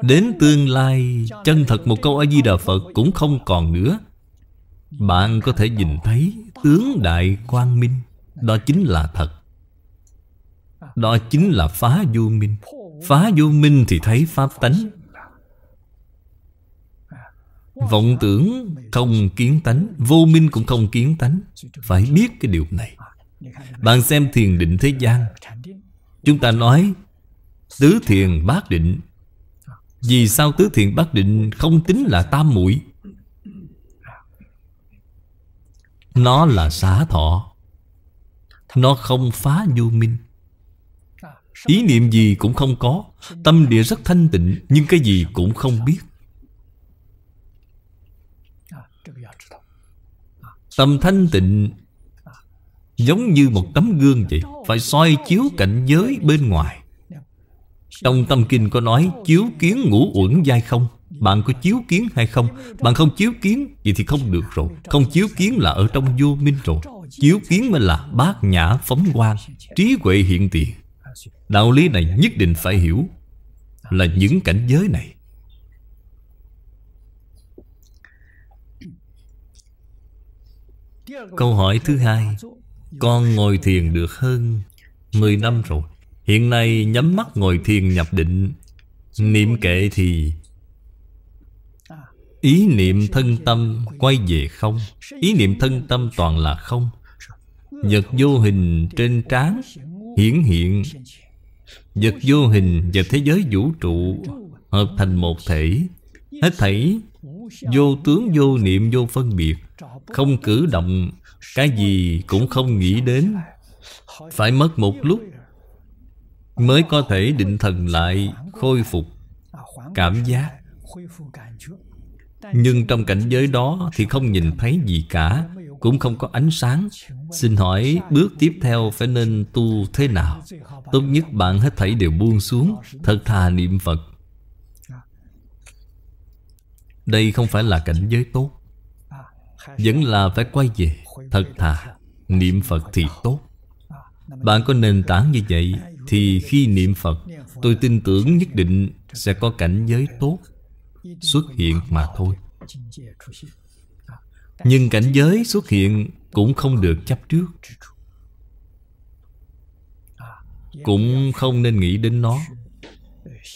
Đến tương lai Chân thật một câu A-di-đà Phật Cũng không còn nữa Bạn có thể nhìn thấy Tướng đại quang minh Đó chính là thật Đó chính là phá vô minh Phá vô minh thì thấy pháp tánh Vọng tưởng không kiến tánh Vô minh cũng không kiến tánh Phải biết cái điều này Bạn xem thiền định thế gian Chúng ta nói Tứ thiền bát định Vì sao tứ thiền bát định không tính là tam mũi Nó là xả thọ Nó không phá vô minh Ý niệm gì cũng không có Tâm địa rất thanh tịnh Nhưng cái gì cũng không biết Tâm thanh tịnh Giống như một tấm gương vậy Phải soi chiếu cảnh giới bên ngoài Trong tâm kinh có nói Chiếu kiến ngũ uẩn dai không Bạn có chiếu kiến hay không Bạn không chiếu kiến gì thì không được rồi Không chiếu kiến là ở trong vô minh rồi Chiếu kiến mới là bát nhã phóng quan Trí huệ hiện tiền Đạo lý này nhất định phải hiểu Là những cảnh giới này Câu hỏi thứ hai Con ngồi thiền được hơn 10 năm rồi Hiện nay nhắm mắt ngồi thiền nhập định Niệm kệ thì Ý niệm thân tâm quay về không Ý niệm thân tâm toàn là không Vật vô hình trên trán Hiển hiện Vật vô hình và thế giới vũ trụ Hợp thành một thể Hết thảy Vô tướng vô niệm vô phân biệt Không cử động Cái gì cũng không nghĩ đến Phải mất một lúc Mới có thể định thần lại Khôi phục Cảm giác Nhưng trong cảnh giới đó Thì không nhìn thấy gì cả Cũng không có ánh sáng Xin hỏi bước tiếp theo phải nên tu thế nào Tốt nhất bạn hết thảy đều buông xuống Thật thà niệm Phật đây không phải là cảnh giới tốt Vẫn là phải quay về Thật thà Niệm Phật thì tốt Bạn có nền tảng như vậy Thì khi niệm Phật Tôi tin tưởng nhất định Sẽ có cảnh giới tốt Xuất hiện mà thôi Nhưng cảnh giới xuất hiện Cũng không được chấp trước Cũng không nên nghĩ đến nó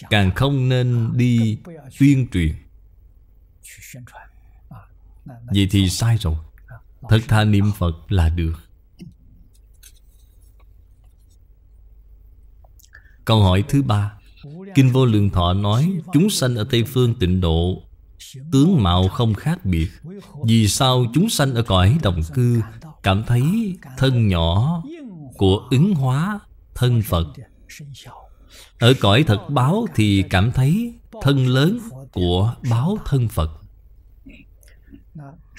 Càng không nên đi tuyên truyền Vậy thì sai rồi Thật tha niệm Phật là được Câu hỏi thứ ba Kinh Vô Lượng Thọ nói Chúng sanh ở Tây Phương tịnh độ Tướng mạo không khác biệt Vì sao chúng sanh ở cõi đồng cư Cảm thấy thân nhỏ Của ứng hóa thân Phật Ở cõi thật báo thì cảm thấy thân lớn của báo thân Phật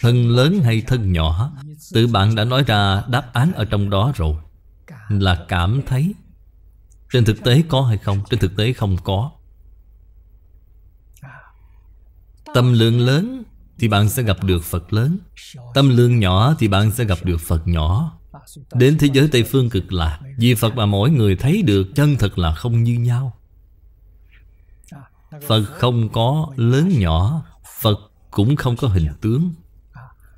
Thân lớn hay thân nhỏ Tự bạn đã nói ra đáp án ở trong đó rồi Là cảm thấy Trên thực tế có hay không? Trên thực tế không có Tâm lượng lớn thì bạn sẽ gặp được Phật lớn Tâm lượng nhỏ thì bạn sẽ gặp được Phật nhỏ Đến thế giới Tây Phương cực lạc Vì Phật mà mỗi người thấy được chân thật là không như nhau Phật không có lớn nhỏ Phật cũng không có hình tướng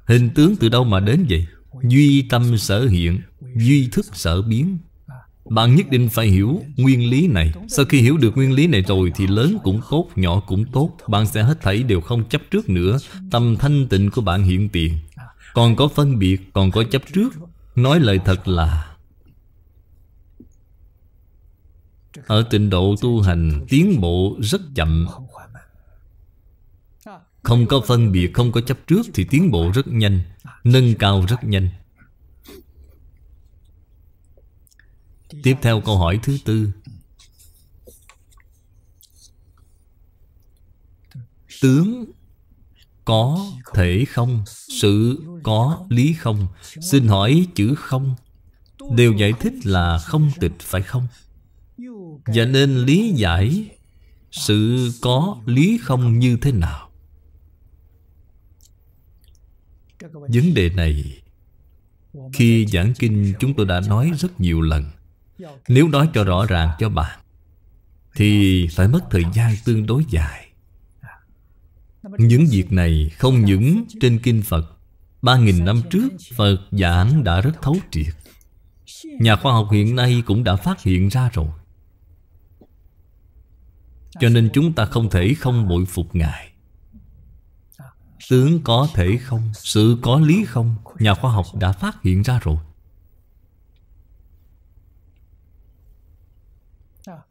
Hình tướng từ đâu mà đến vậy? Duy tâm sở hiện Duy thức sở biến Bạn nhất định phải hiểu nguyên lý này Sau khi hiểu được nguyên lý này rồi Thì lớn cũng tốt, nhỏ cũng tốt Bạn sẽ hết thảy đều không chấp trước nữa Tâm thanh tịnh của bạn hiện tiền Còn có phân biệt, còn có chấp trước Nói lời thật là Ở trình độ tu hành tiến bộ rất chậm Không có phân biệt, không có chấp trước Thì tiến bộ rất nhanh Nâng cao rất nhanh Tiếp theo câu hỏi thứ tư Tướng có thể không Sự có lý không Xin hỏi chữ không Đều giải thích là không tịch phải không và nên lý giải Sự có lý không như thế nào Vấn đề này Khi giảng kinh chúng tôi đã nói rất nhiều lần Nếu nói cho rõ ràng cho bạn Thì phải mất thời gian tương đối dài Những việc này không những trên kinh Phật Ba nghìn năm trước Phật giảng đã rất thấu triệt Nhà khoa học hiện nay cũng đã phát hiện ra rồi cho nên chúng ta không thể không bội phục Ngài Tướng có thể không Sự có lý không Nhà khoa học đã phát hiện ra rồi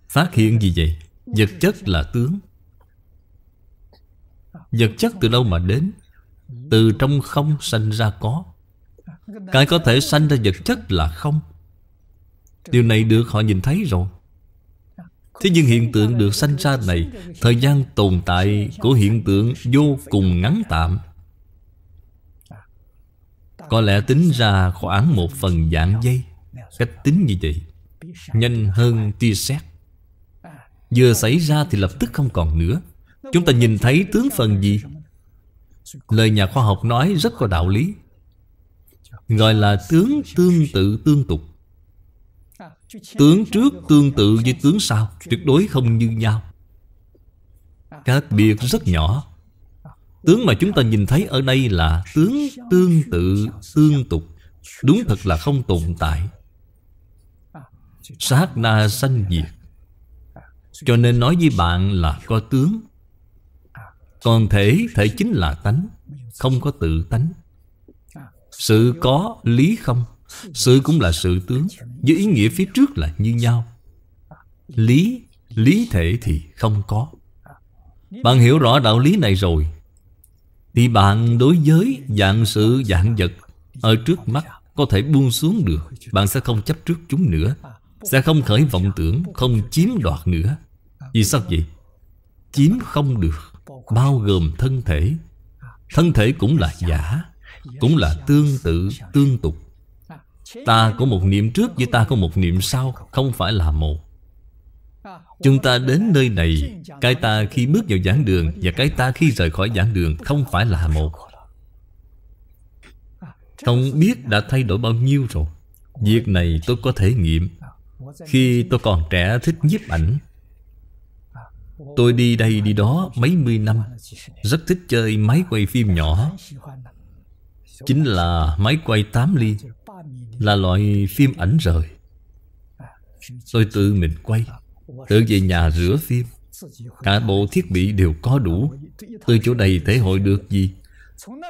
Phát hiện gì vậy Vật chất là tướng Vật chất từ đâu mà đến Từ trong không sanh ra có Cái có thể sanh ra vật chất là không Điều này được họ nhìn thấy rồi Thế nhưng hiện tượng được sanh ra này Thời gian tồn tại của hiện tượng vô cùng ngắn tạm Có lẽ tính ra khoảng một phần dạng giây Cách tính như vậy Nhanh hơn tia sét Vừa xảy ra thì lập tức không còn nữa Chúng ta nhìn thấy tướng phần gì Lời nhà khoa học nói rất có đạo lý Gọi là tướng tương tự tương tục Tướng trước tương tự với tướng sau Tuyệt đối không như nhau Các biệt rất nhỏ Tướng mà chúng ta nhìn thấy ở đây là Tướng tương tự, tương tục Đúng thật là không tồn tại Sát na sanh diệt Cho nên nói với bạn là có tướng Còn thể, thể chính là tánh Không có tự tánh Sự có, lý không sự cũng là sự tướng Với ý nghĩa phía trước là như nhau Lý Lý thể thì không có Bạn hiểu rõ đạo lý này rồi Thì bạn đối với dạng sự dạng vật Ở trước mắt có thể buông xuống được Bạn sẽ không chấp trước chúng nữa Sẽ không khởi vọng tưởng Không chiếm đoạt nữa Vì sao vậy? Chiếm không được Bao gồm thân thể Thân thể cũng là giả Cũng là tương tự, tương tục Ta có một niệm trước với ta có một niệm sau Không phải là một Chúng ta đến nơi này Cái ta khi bước vào giảng đường Và cái ta khi rời khỏi giảng đường Không phải là một Không biết đã thay đổi bao nhiêu rồi Việc này tôi có thể nghiệm Khi tôi còn trẻ thích nhiếp ảnh Tôi đi đây đi đó mấy mươi năm Rất thích chơi máy quay phim nhỏ Chính là máy quay 8 ly là loại phim ảnh rời tôi tự mình quay tự về nhà rửa phim cả bộ thiết bị đều có đủ từ chỗ này thể hội được gì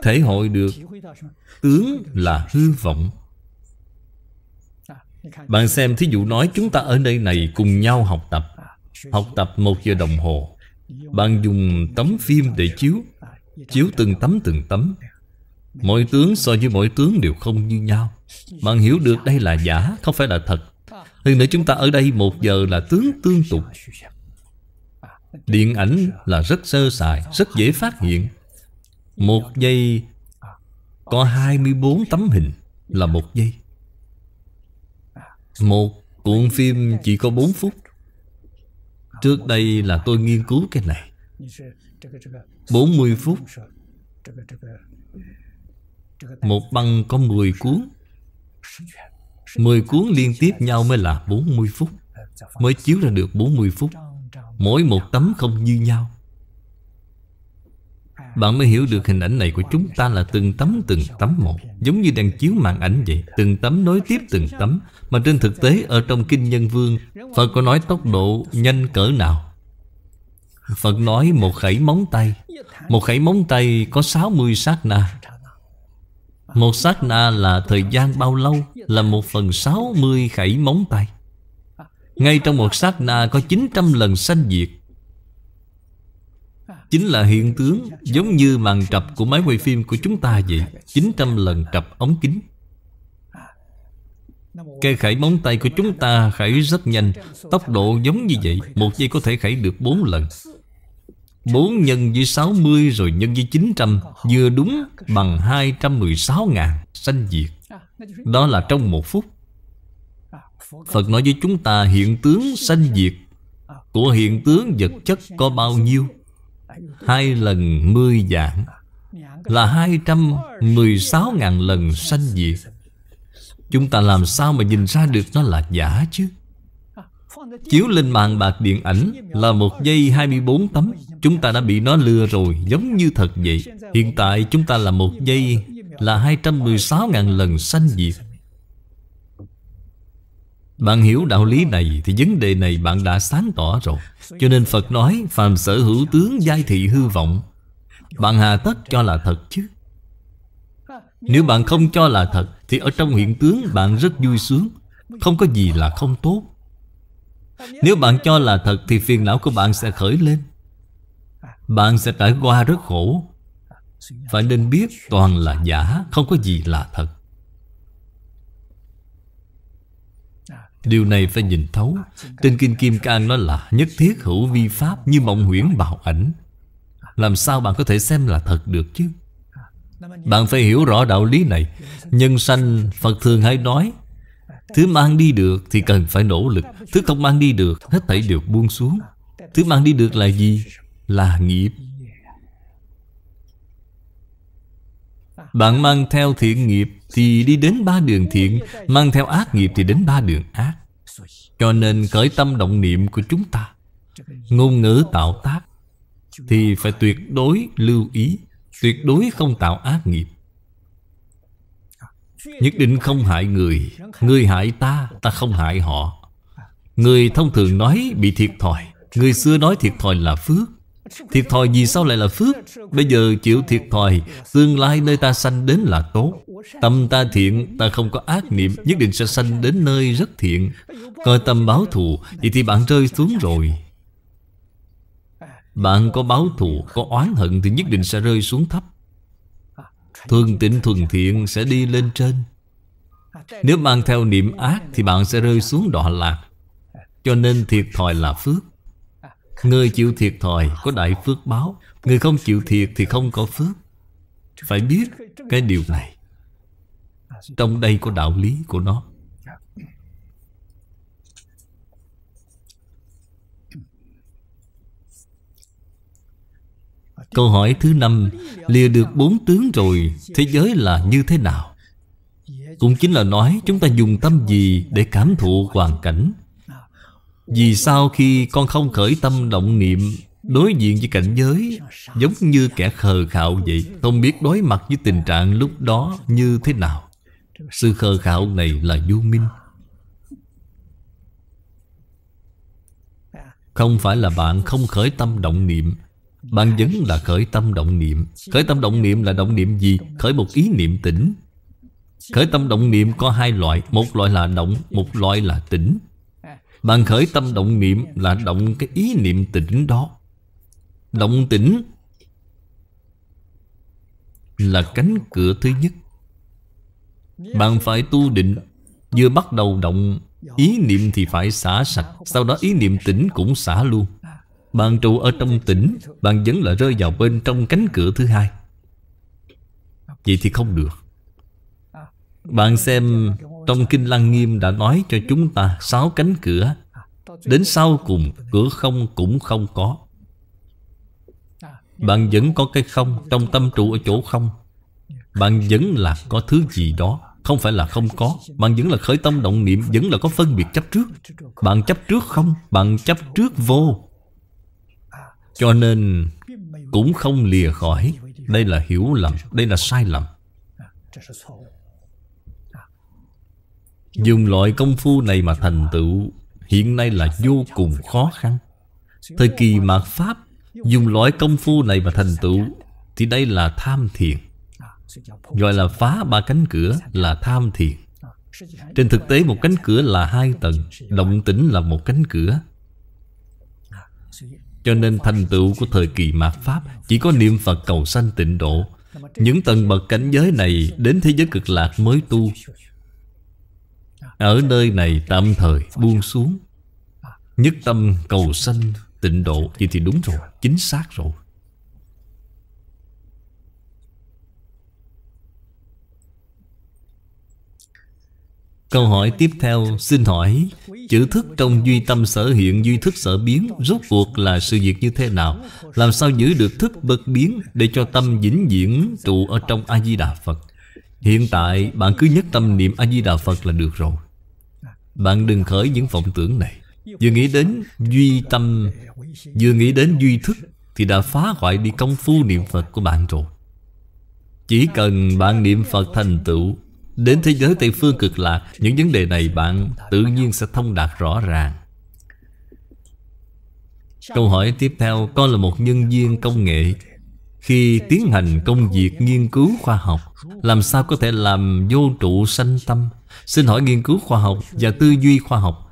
thể hội được tướng là hư vọng bạn xem thí dụ nói chúng ta ở nơi này cùng nhau học tập Học tập một giờ đồng hồ Bạn dùng tấm phim để chiếu Chiếu từng tấm từng tấm Mỗi tướng so với mỗi tướng đều không như nhau bạn hiểu được đây là giả Không phải là thật Hơn nữa chúng ta ở đây một giờ là tướng tương tục Điện ảnh là rất sơ sài Rất dễ phát hiện Một giây Có 24 tấm hình Là một giây Một cuộn phim chỉ có 4 phút Trước đây là tôi nghiên cứu cái này 40 phút Một băng có 10 cuốn 10 cuốn liên tiếp nhau mới là 40 phút Mới chiếu ra được 40 phút Mỗi một tấm không như nhau Bạn mới hiểu được hình ảnh này của chúng ta là từng tấm từng tấm một Giống như đang chiếu màn ảnh vậy Từng tấm nối tiếp từng tấm Mà trên thực tế ở trong Kinh Nhân Vương Phật có nói tốc độ nhanh cỡ nào Phật nói một khẩy móng tay Một khẩy móng tay có 60 sát na một sát na là thời gian bao lâu Là một phần 60 khẩy móng tay Ngay trong một sát na có 900 lần sanh diệt Chính là hiện tướng giống như màn trập của máy quay phim của chúng ta vậy 900 lần trập ống kính Cây khải móng tay của chúng ta khải rất nhanh Tốc độ giống như vậy Một giây có thể khải được 4 lần 4 nhân với 60 rồi nhân với 900 Vừa đúng bằng 216 ngàn sanh diệt Đó là trong một phút Phật nói với chúng ta hiện tướng sanh diệt Của hiện tướng vật chất có bao nhiêu Hai lần mươi dạng Là 216 ngàn lần sanh diệt Chúng ta làm sao mà nhìn ra được nó là giả chứ Chiếu lên màn bạc điện ảnh là một giây 24 tấm Chúng ta đã bị nó lừa rồi Giống như thật vậy Hiện tại chúng ta là một giây Là 216.000 lần sanh diệt Bạn hiểu đạo lý này Thì vấn đề này bạn đã sáng tỏ rồi Cho nên Phật nói Phàm sở hữu tướng giai thị hư vọng Bạn hà tất cho là thật chứ Nếu bạn không cho là thật Thì ở trong hiện tướng bạn rất vui sướng Không có gì là không tốt Nếu bạn cho là thật Thì phiền não của bạn sẽ khởi lên bạn sẽ trải qua rất khổ Phải nên biết toàn là giả Không có gì là thật Điều này phải nhìn thấu Trên Kinh Kim Cang nó là Nhất thiết hữu vi pháp như mộng huyễn bào ảnh Làm sao bạn có thể xem là thật được chứ Bạn phải hiểu rõ đạo lý này Nhân sanh Phật thường hay nói Thứ mang đi được thì cần phải nỗ lực Thứ không mang đi được Hết thảy đều buông xuống Thứ mang đi được là gì là nghiệp Bạn mang theo thiện nghiệp thì đi đến ba đường thiện Mang theo ác nghiệp thì đến ba đường ác Cho nên khởi tâm động niệm của chúng ta Ngôn ngữ tạo tác Thì phải tuyệt đối lưu ý Tuyệt đối không tạo ác nghiệp Nhất định không hại người Người hại ta, ta không hại họ Người thông thường nói bị thiệt thòi Người xưa nói thiệt thòi là phước Thiệt thòi gì sao lại là phước Bây giờ chịu thiệt thòi Tương lai nơi ta sanh đến là tốt Tâm ta thiện Ta không có ác niệm Nhất định sẽ sanh đến nơi rất thiện Coi tâm báo thù Vậy thì bạn rơi xuống rồi Bạn có báo thù Có oán hận Thì nhất định sẽ rơi xuống thấp Thuần tịnh thuần thiện sẽ đi lên trên Nếu mang theo niệm ác Thì bạn sẽ rơi xuống đọa lạc Cho nên thiệt thòi là phước Người chịu thiệt thòi có đại phước báo Người không chịu thiệt thì không có phước Phải biết cái điều này Trong đây có đạo lý của nó Câu hỏi thứ năm Lìa được bốn tướng rồi Thế giới là như thế nào? Cũng chính là nói chúng ta dùng tâm gì Để cảm thụ hoàn cảnh vì sao khi con không khởi tâm động niệm Đối diện với cảnh giới Giống như kẻ khờ khạo vậy Không biết đối mặt với tình trạng lúc đó như thế nào Sự khờ khạo này là vô minh Không phải là bạn không khởi tâm động niệm Bạn vẫn là khởi tâm động niệm Khởi tâm động niệm là động niệm gì? Khởi một ý niệm tỉnh Khởi tâm động niệm có hai loại Một loại là động, một loại là tỉnh bạn khởi tâm động niệm là động cái ý niệm tỉnh đó Động tỉnh Là cánh cửa thứ nhất Bạn phải tu định Vừa bắt đầu động Ý niệm thì phải xả sạch Sau đó ý niệm tỉnh cũng xả luôn Bạn trụ ở trong tỉnh Bạn vẫn là rơi vào bên trong cánh cửa thứ hai Vậy thì không được Bạn xem trong Kinh Lăng Nghiêm đã nói cho chúng ta sáu cánh cửa Đến sau cùng cửa không cũng không có Bạn vẫn có cái không Trong tâm trụ ở chỗ không Bạn vẫn là có thứ gì đó Không phải là không có Bạn vẫn là khởi tâm động niệm Vẫn là có phân biệt chấp trước Bạn chấp trước không Bạn chấp trước vô Cho nên Cũng không lìa khỏi Đây là hiểu lầm Đây là sai lầm Dùng loại công phu này mà thành tựu Hiện nay là vô cùng khó khăn Thời kỳ mạt Pháp Dùng loại công phu này mà thành tựu Thì đây là tham thiền Gọi là phá ba cánh cửa là tham thiền Trên thực tế một cánh cửa là hai tầng Động tĩnh là một cánh cửa Cho nên thành tựu của thời kỳ mạt Pháp Chỉ có niệm Phật cầu sanh tịnh độ Những tầng bậc cảnh giới này Đến thế giới cực lạc mới tu ở nơi này tạm thời buông xuống Nhất tâm cầu sanh tịnh độ Vậy thì đúng rồi, chính xác rồi Câu hỏi tiếp theo xin hỏi Chữ thức trong duy tâm sở hiện Duy thức sở biến Rốt cuộc là sự việc như thế nào Làm sao giữ được thức bất biến Để cho tâm vĩnh viễn trụ ở trong A-di-đà Phật Hiện tại bạn cứ nhất tâm niệm A-di-đà Phật là được rồi bạn đừng khởi những vọng tưởng này Vừa nghĩ đến duy tâm Vừa nghĩ đến duy thức Thì đã phá hoại đi công phu niệm Phật của bạn rồi Chỉ cần bạn niệm Phật thành tựu Đến thế giới Tây Phương cực lạc Những vấn đề này bạn tự nhiên sẽ thông đạt rõ ràng Câu hỏi tiếp theo Con là một nhân viên công nghệ Khi tiến hành công việc nghiên cứu khoa học Làm sao có thể làm vô trụ sanh tâm Xin hỏi nghiên cứu khoa học và tư duy khoa học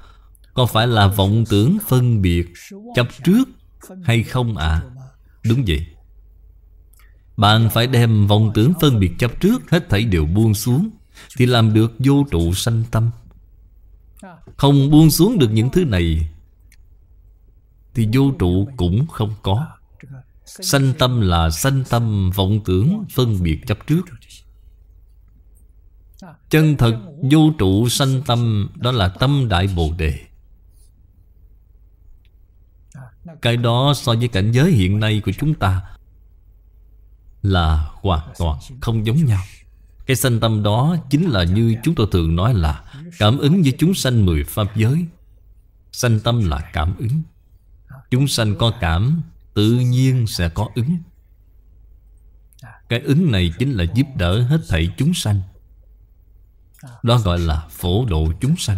Có phải là vọng tưởng phân biệt chấp trước hay không ạ? À? Đúng vậy Bạn phải đem vọng tưởng phân biệt chấp trước Hết thảy đều buông xuống Thì làm được vô trụ sanh tâm Không buông xuống được những thứ này Thì vô trụ cũng không có Sanh tâm là sanh tâm vọng tưởng phân biệt chấp trước Chân thực vô trụ sanh tâm Đó là tâm Đại Bồ Đề Cái đó so với cảnh giới hiện nay của chúng ta Là hoàn toàn không giống nhau Cái sanh tâm đó chính là như chúng tôi thường nói là Cảm ứng với chúng sanh mười pháp giới Sanh tâm là cảm ứng Chúng sanh có cảm Tự nhiên sẽ có ứng Cái ứng này chính là giúp đỡ hết thảy chúng sanh đó gọi là phổ độ chúng sanh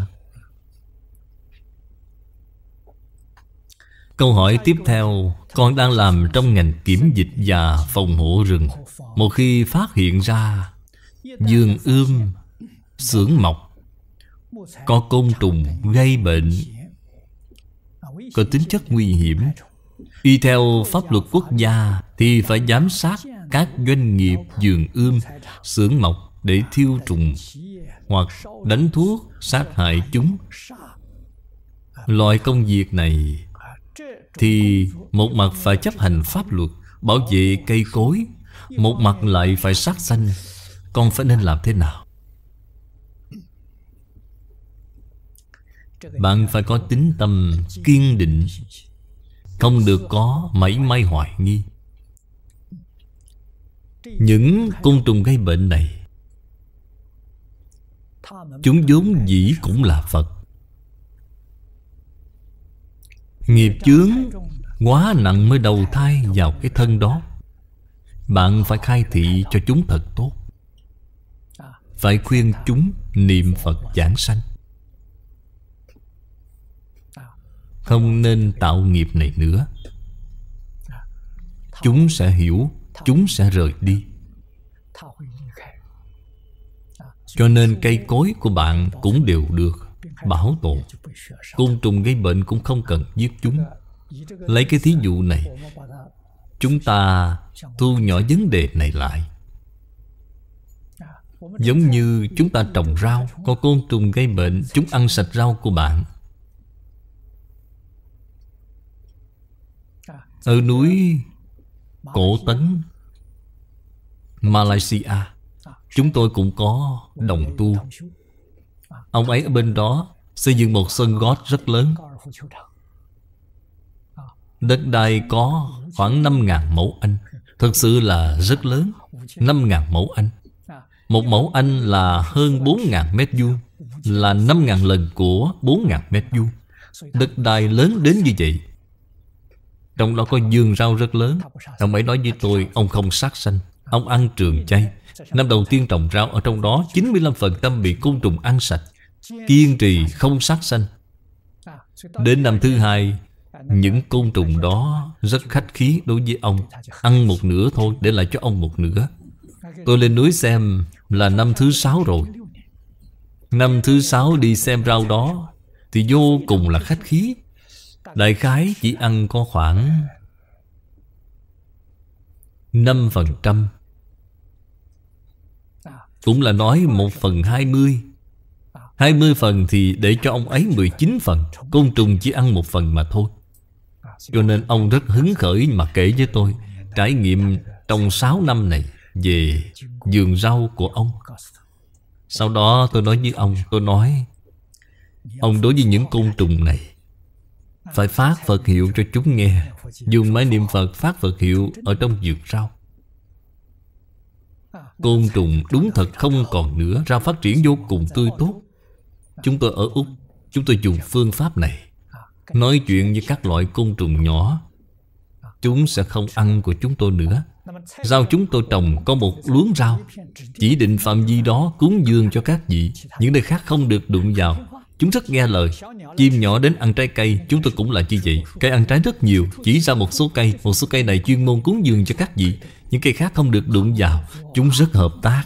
Câu hỏi tiếp theo Con đang làm trong ngành kiểm dịch và phòng hộ rừng Một khi phát hiện ra Dương ươm xưởng mọc Có côn trùng gây bệnh Có tính chất nguy hiểm Y theo pháp luật quốc gia Thì phải giám sát các doanh nghiệp vườn ươm, xưởng mọc để thiêu trùng hoặc đánh thuốc sát hại chúng loại công việc này thì một mặt phải chấp hành pháp luật bảo vệ cây cối một mặt lại phải sát sanh con phải nên làm thế nào bạn phải có tính tâm kiên định không được có mảy may hoài nghi những côn trùng gây bệnh này Chúng vốn dĩ cũng là Phật Nghiệp chướng quá nặng mới đầu thai vào cái thân đó Bạn phải khai thị cho chúng thật tốt Phải khuyên chúng niệm Phật giảng sanh Không nên tạo nghiệp này nữa Chúng sẽ hiểu Chúng sẽ rời đi Cho nên cây cối của bạn cũng đều được bảo tồn Côn trùng gây bệnh cũng không cần giết chúng Lấy cái thí dụ này Chúng ta thu nhỏ vấn đề này lại Giống như chúng ta trồng rau Có côn trùng gây bệnh Chúng ăn sạch rau của bạn Ở núi Cổ Tấn Malaysia Chúng tôi cũng có đồng tu Ông ấy ở bên đó Xây dựng một sân gót rất lớn Đất đai có khoảng năm ngàn mẫu Anh Thật sự là rất lớn năm ngàn mẫu Anh Một mẫu Anh là hơn bốn ngàn mét vuông Là năm ngàn lần của bốn ngàn mét vuông Đất đai lớn đến như vậy Trong đó có giường rau rất lớn Ông ấy nói với tôi Ông không sát sanh Ông ăn trường chay Năm đầu tiên trồng rau Ở trong đó 95% bị côn trùng ăn sạch Kiên trì không sát sanh Đến năm thứ hai Những côn trùng đó Rất khách khí đối với ông Ăn một nửa thôi để lại cho ông một nửa Tôi lên núi xem Là năm thứ sáu rồi Năm thứ sáu đi xem rau đó Thì vô cùng là khách khí Đại khái chỉ ăn có khoảng 5% cũng là nói một phần hai mươi hai mươi phần thì để cho ông ấy mười chín phần Côn trùng chỉ ăn một phần mà thôi Cho nên ông rất hứng khởi mà kể với tôi Trải nghiệm trong sáu năm này Về vườn rau của ông Sau đó tôi nói với ông Tôi nói Ông đối với những côn trùng này Phải phát Phật hiệu cho chúng nghe Dùng máy niệm Phật phát Phật hiệu Ở trong vườn rau Côn trùng đúng thật không còn nữa Ra phát triển vô cùng tươi tốt Chúng tôi ở Úc Chúng tôi dùng phương pháp này Nói chuyện với các loại côn trùng nhỏ Chúng sẽ không ăn của chúng tôi nữa Rau chúng tôi trồng có một luống rau Chỉ định phạm vi đó cúng dường cho các vị Những nơi khác không được đụng vào Chúng rất nghe lời Chim nhỏ đến ăn trái cây Chúng tôi cũng là như vậy Cây ăn trái rất nhiều Chỉ ra một số cây Một số cây này chuyên môn cúng dường cho các vị Những cây khác không được đụng vào Chúng rất hợp tác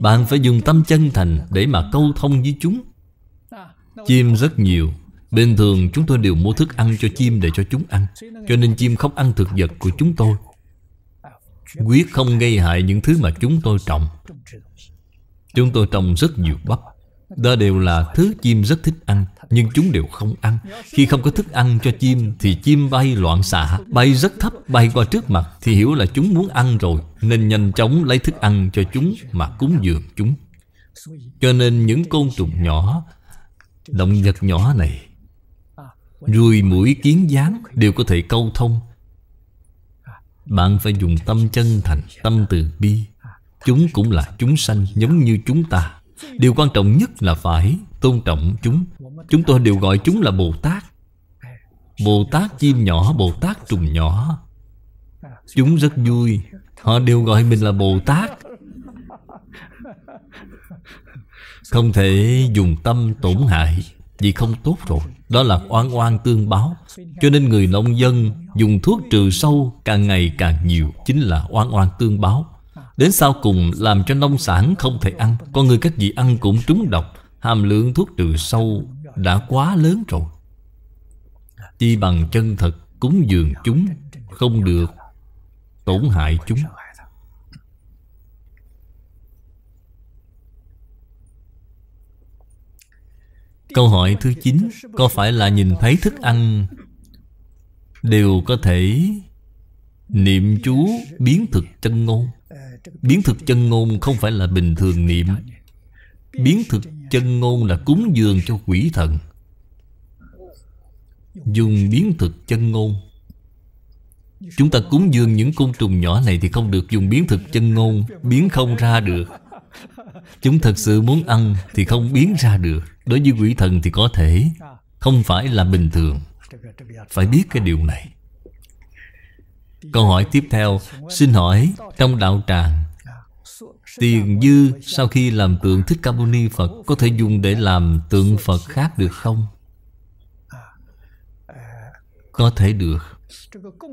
Bạn phải dùng tâm chân thành Để mà câu thông với chúng Chim rất nhiều Bình thường chúng tôi đều mua thức ăn cho chim để cho chúng ăn Cho nên chim không ăn thực vật của chúng tôi Quyết không gây hại những thứ mà chúng tôi trồng Chúng tôi trồng rất nhiều bắp đó đều là thứ chim rất thích ăn Nhưng chúng đều không ăn Khi không có thức ăn cho chim Thì chim bay loạn xạ Bay rất thấp bay qua trước mặt Thì hiểu là chúng muốn ăn rồi Nên nhanh chóng lấy thức ăn cho chúng Mà cúng dường chúng Cho nên những côn trùng nhỏ Động vật nhỏ này Ruồi mũi kiến gián Đều có thể câu thông Bạn phải dùng tâm chân thành Tâm từ bi Chúng cũng là chúng sanh giống như chúng ta Điều quan trọng nhất là phải tôn trọng chúng Chúng tôi đều gọi chúng là Bồ Tát Bồ Tát chim nhỏ, Bồ Tát trùng nhỏ Chúng rất vui Họ đều gọi mình là Bồ Tát Không thể dùng tâm tổn hại Vì không tốt rồi Đó là oan oan tương báo Cho nên người nông dân dùng thuốc trừ sâu càng ngày càng nhiều Chính là oan oan tương báo Đến sau cùng làm cho nông sản không thể ăn Con người cách gì ăn cũng trúng độc Hàm lượng thuốc trừ sâu đã quá lớn rồi Chi bằng chân thật cúng dường chúng Không được tổn hại chúng Câu hỏi thứ 9 Có phải là nhìn thấy thức ăn Đều có thể Niệm chú biến thực chân ngôn Biến thực chân ngôn không phải là bình thường niệm Biến thực chân ngôn là cúng dường cho quỷ thần Dùng biến thực chân ngôn Chúng ta cúng dường những côn trùng nhỏ này Thì không được dùng biến thực chân ngôn Biến không ra được Chúng thật sự muốn ăn Thì không biến ra được Đối với quỷ thần thì có thể Không phải là bình thường Phải biết cái điều này Câu hỏi tiếp theo Xin hỏi Trong đạo tràng Tiền dư sau khi làm tượng Thích Ca Mâu Ni Phật Có thể dùng để làm tượng Phật khác được không? Có thể được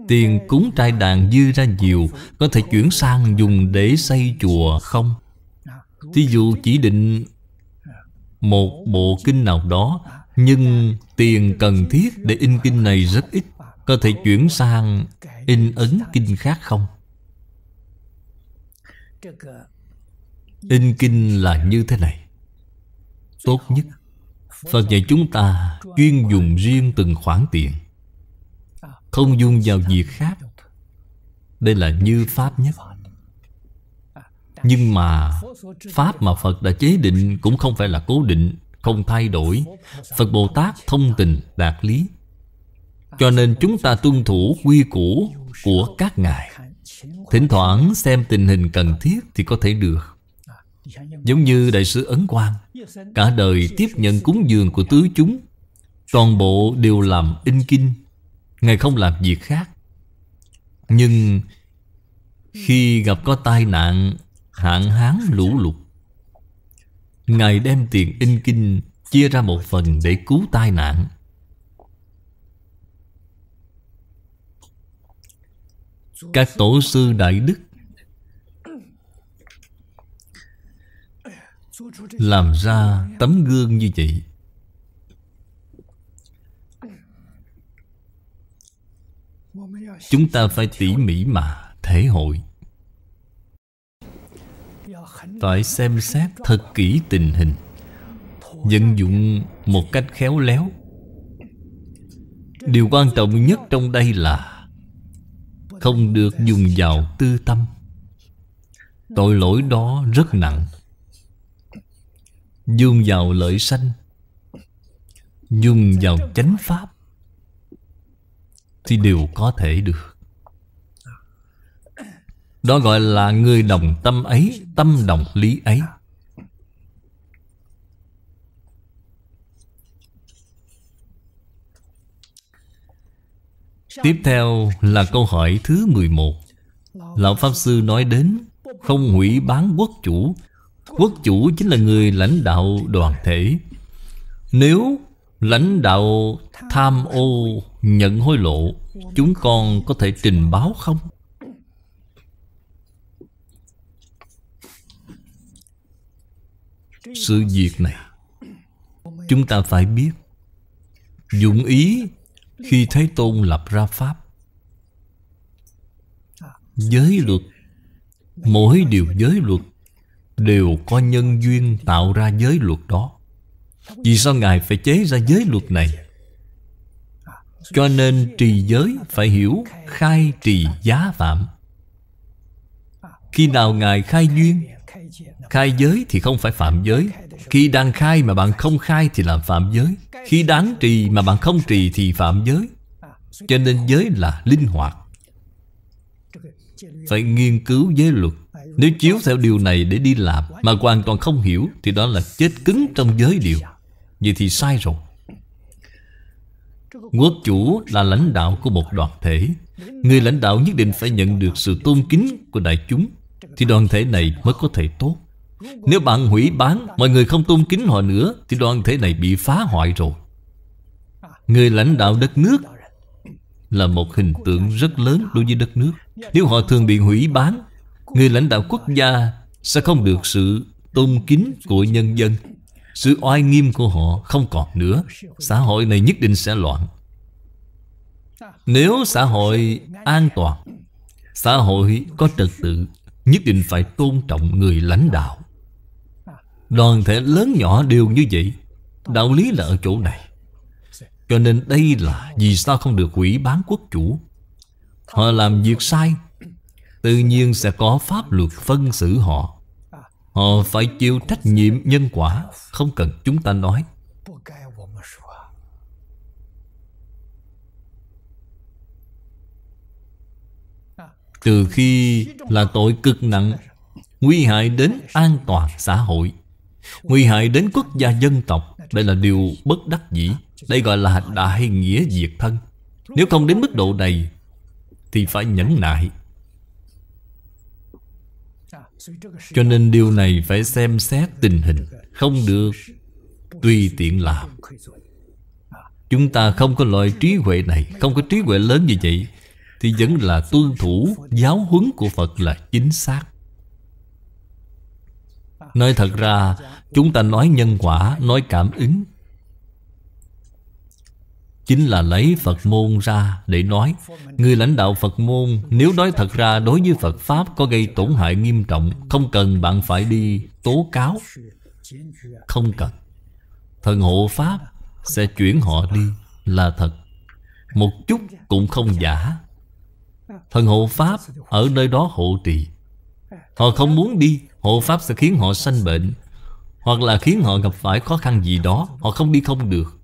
Tiền cúng trai đàn dư ra nhiều Có thể chuyển sang dùng để xây chùa không? Thí dụ chỉ định một bộ kinh nào đó Nhưng tiền cần thiết để in kinh này rất ít Có thể chuyển sang in ấn kinh khác không? In kinh là như thế này Tốt nhất Phật dạy chúng ta chuyên dùng riêng từng khoản tiền Không dùng vào việc khác Đây là như Pháp nhất Nhưng mà Pháp mà Phật đã chế định cũng không phải là cố định Không thay đổi Phật Bồ Tát thông tình đạt lý cho nên chúng ta tuân thủ quy củ của các ngài Thỉnh thoảng xem tình hình cần thiết thì có thể được Giống như Đại sứ Ấn Quang Cả đời tiếp nhận cúng dường của tứ chúng Toàn bộ đều làm in kinh Ngài không làm việc khác Nhưng Khi gặp có tai nạn Hạn hán lũ lụt Ngài đem tiền in kinh Chia ra một phần để cứu tai nạn Các tổ sư đại đức Làm ra tấm gương như vậy Chúng ta phải tỉ mỉ mà thể hội Phải xem xét thật kỹ tình hình Vận dụng một cách khéo léo Điều quan trọng nhất trong đây là không được dùng vào tư tâm Tội lỗi đó rất nặng Dùng vào lợi sanh dùng vào chánh pháp Thì đều có thể được Đó gọi là người đồng tâm ấy Tâm đồng lý ấy Tiếp theo là câu hỏi thứ 11 Lão Pháp Sư nói đến Không hủy bán quốc chủ Quốc chủ chính là người lãnh đạo đoàn thể Nếu lãnh đạo tham ô nhận hối lộ Chúng con có thể trình báo không? Sự việc này Chúng ta phải biết dụng ý khi Thế Tôn lập ra Pháp Giới luật Mỗi điều giới luật Đều có nhân duyên tạo ra giới luật đó Vì sao Ngài phải chế ra giới luật này Cho nên trì giới phải hiểu khai trì giá phạm Khi nào Ngài khai duyên Khai giới thì không phải phạm giới khi đang khai mà bạn không khai thì làm phạm giới Khi đáng trì mà bạn không trì thì phạm giới Cho nên giới là linh hoạt Phải nghiên cứu giới luật Nếu chiếu theo điều này để đi làm Mà hoàn toàn không hiểu Thì đó là chết cứng trong giới điều Vậy thì sai rồi Quốc chủ là lãnh đạo của một đoàn thể Người lãnh đạo nhất định phải nhận được sự tôn kính của đại chúng Thì đoàn thể này mới có thể tốt nếu bạn hủy bán Mọi người không tôn kính họ nữa Thì đoàn thể này bị phá hoại rồi Người lãnh đạo đất nước Là một hình tượng rất lớn đối với đất nước Nếu họ thường bị hủy bán Người lãnh đạo quốc gia Sẽ không được sự tôn kính của nhân dân Sự oai nghiêm của họ không còn nữa Xã hội này nhất định sẽ loạn Nếu xã hội an toàn Xã hội có trật tự Nhất định phải tôn trọng người lãnh đạo Đoàn thể lớn nhỏ đều như vậy Đạo lý là ở chỗ này Cho nên đây là Vì sao không được quỷ bán quốc chủ Họ làm việc sai Tự nhiên sẽ có pháp luật phân xử họ Họ phải chịu trách nhiệm nhân quả Không cần chúng ta nói Từ khi là tội cực nặng Nguy hại đến an toàn xã hội Nguy hại đến quốc gia dân tộc Đây là điều bất đắc dĩ Đây gọi là đại nghĩa diệt thân Nếu không đến mức độ này Thì phải nhẫn nại Cho nên điều này phải xem xét tình hình Không được tùy tiện làm Chúng ta không có loại trí huệ này Không có trí huệ lớn như vậy Thì vẫn là tuân thủ giáo huấn của Phật là chính xác Nói thật ra Chúng ta nói nhân quả Nói cảm ứng Chính là lấy Phật môn ra để nói Người lãnh đạo Phật môn Nếu nói thật ra đối với Phật Pháp Có gây tổn hại nghiêm trọng Không cần bạn phải đi tố cáo Không cần Thần hộ Pháp sẽ chuyển họ đi Là thật Một chút cũng không giả Thần hộ Pháp ở nơi đó hộ trì Họ không muốn đi Hộ Pháp sẽ khiến họ sanh bệnh Hoặc là khiến họ gặp phải khó khăn gì đó Họ không đi không được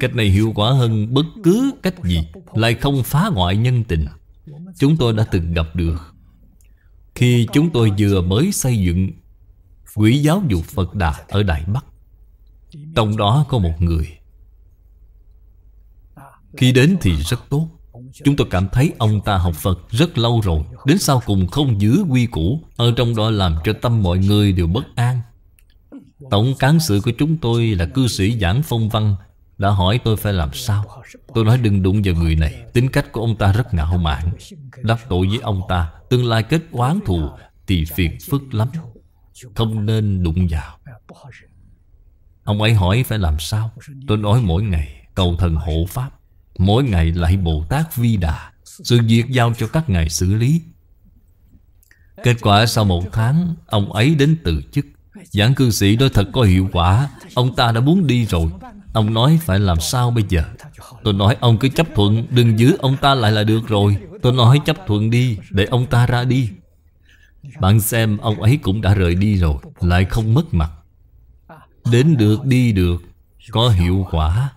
Cách này hiệu quả hơn bất cứ cách gì Lại không phá ngoại nhân tình Chúng tôi đã từng gặp được Khi chúng tôi vừa mới xây dựng Quỹ giáo dục Phật Đà ở Đại Bắc Trong đó có một người Khi đến thì rất tốt Chúng tôi cảm thấy ông ta học Phật rất lâu rồi Đến sau cùng không giữ quy củ Ở trong đó làm cho tâm mọi người đều bất an Tổng cán sự của chúng tôi là cư sĩ giảng phong văn Đã hỏi tôi phải làm sao Tôi nói đừng đụng vào người này Tính cách của ông ta rất ngạo mạn Đắc tội với ông ta Tương lai kết oán thù Thì phiền phức lắm Không nên đụng vào Ông ấy hỏi phải làm sao Tôi nói mỗi ngày cầu thần hộ pháp Mỗi ngày lại Bồ Tát Vi Đà Sự việc giao cho các ngài xử lý Kết quả sau một tháng Ông ấy đến từ chức Giảng cư sĩ nói thật có hiệu quả Ông ta đã muốn đi rồi Ông nói phải làm sao bây giờ Tôi nói ông cứ chấp thuận Đừng giữ ông ta lại là được rồi Tôi nói chấp thuận đi Để ông ta ra đi Bạn xem ông ấy cũng đã rời đi rồi Lại không mất mặt Đến được đi được Có hiệu quả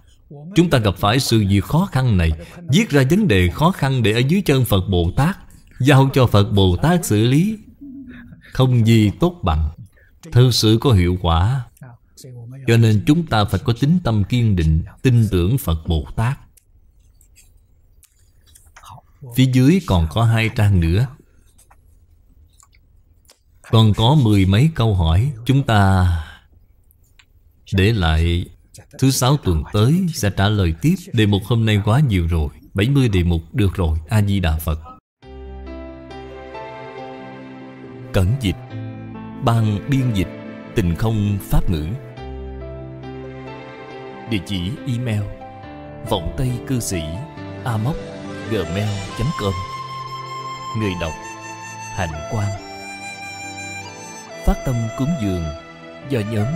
Chúng ta gặp phải sự gì khó khăn này Viết ra vấn đề khó khăn để ở dưới chân Phật Bồ Tát Giao cho Phật Bồ Tát xử lý Không gì tốt bằng Thực sự có hiệu quả Cho nên chúng ta phải có tính tâm kiên định Tin tưởng Phật Bồ Tát Phía dưới còn có hai trang nữa Còn có mười mấy câu hỏi Chúng ta để lại Thứ sáu tuần tới sẽ trả lời tiếp Đề mục hôm nay quá nhiều rồi 70 đề mục được rồi A-di-đà Phật Cẩn dịch Ban biên dịch Tình không pháp ngữ Địa chỉ email Vọng Tây cư sĩ amoc gmail.com Người đọc Hạnh Quang Phát tâm cúng dường Do nhóm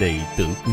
Đệ tử quy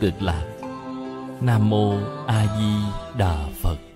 cực lạc nam mô a di đà phật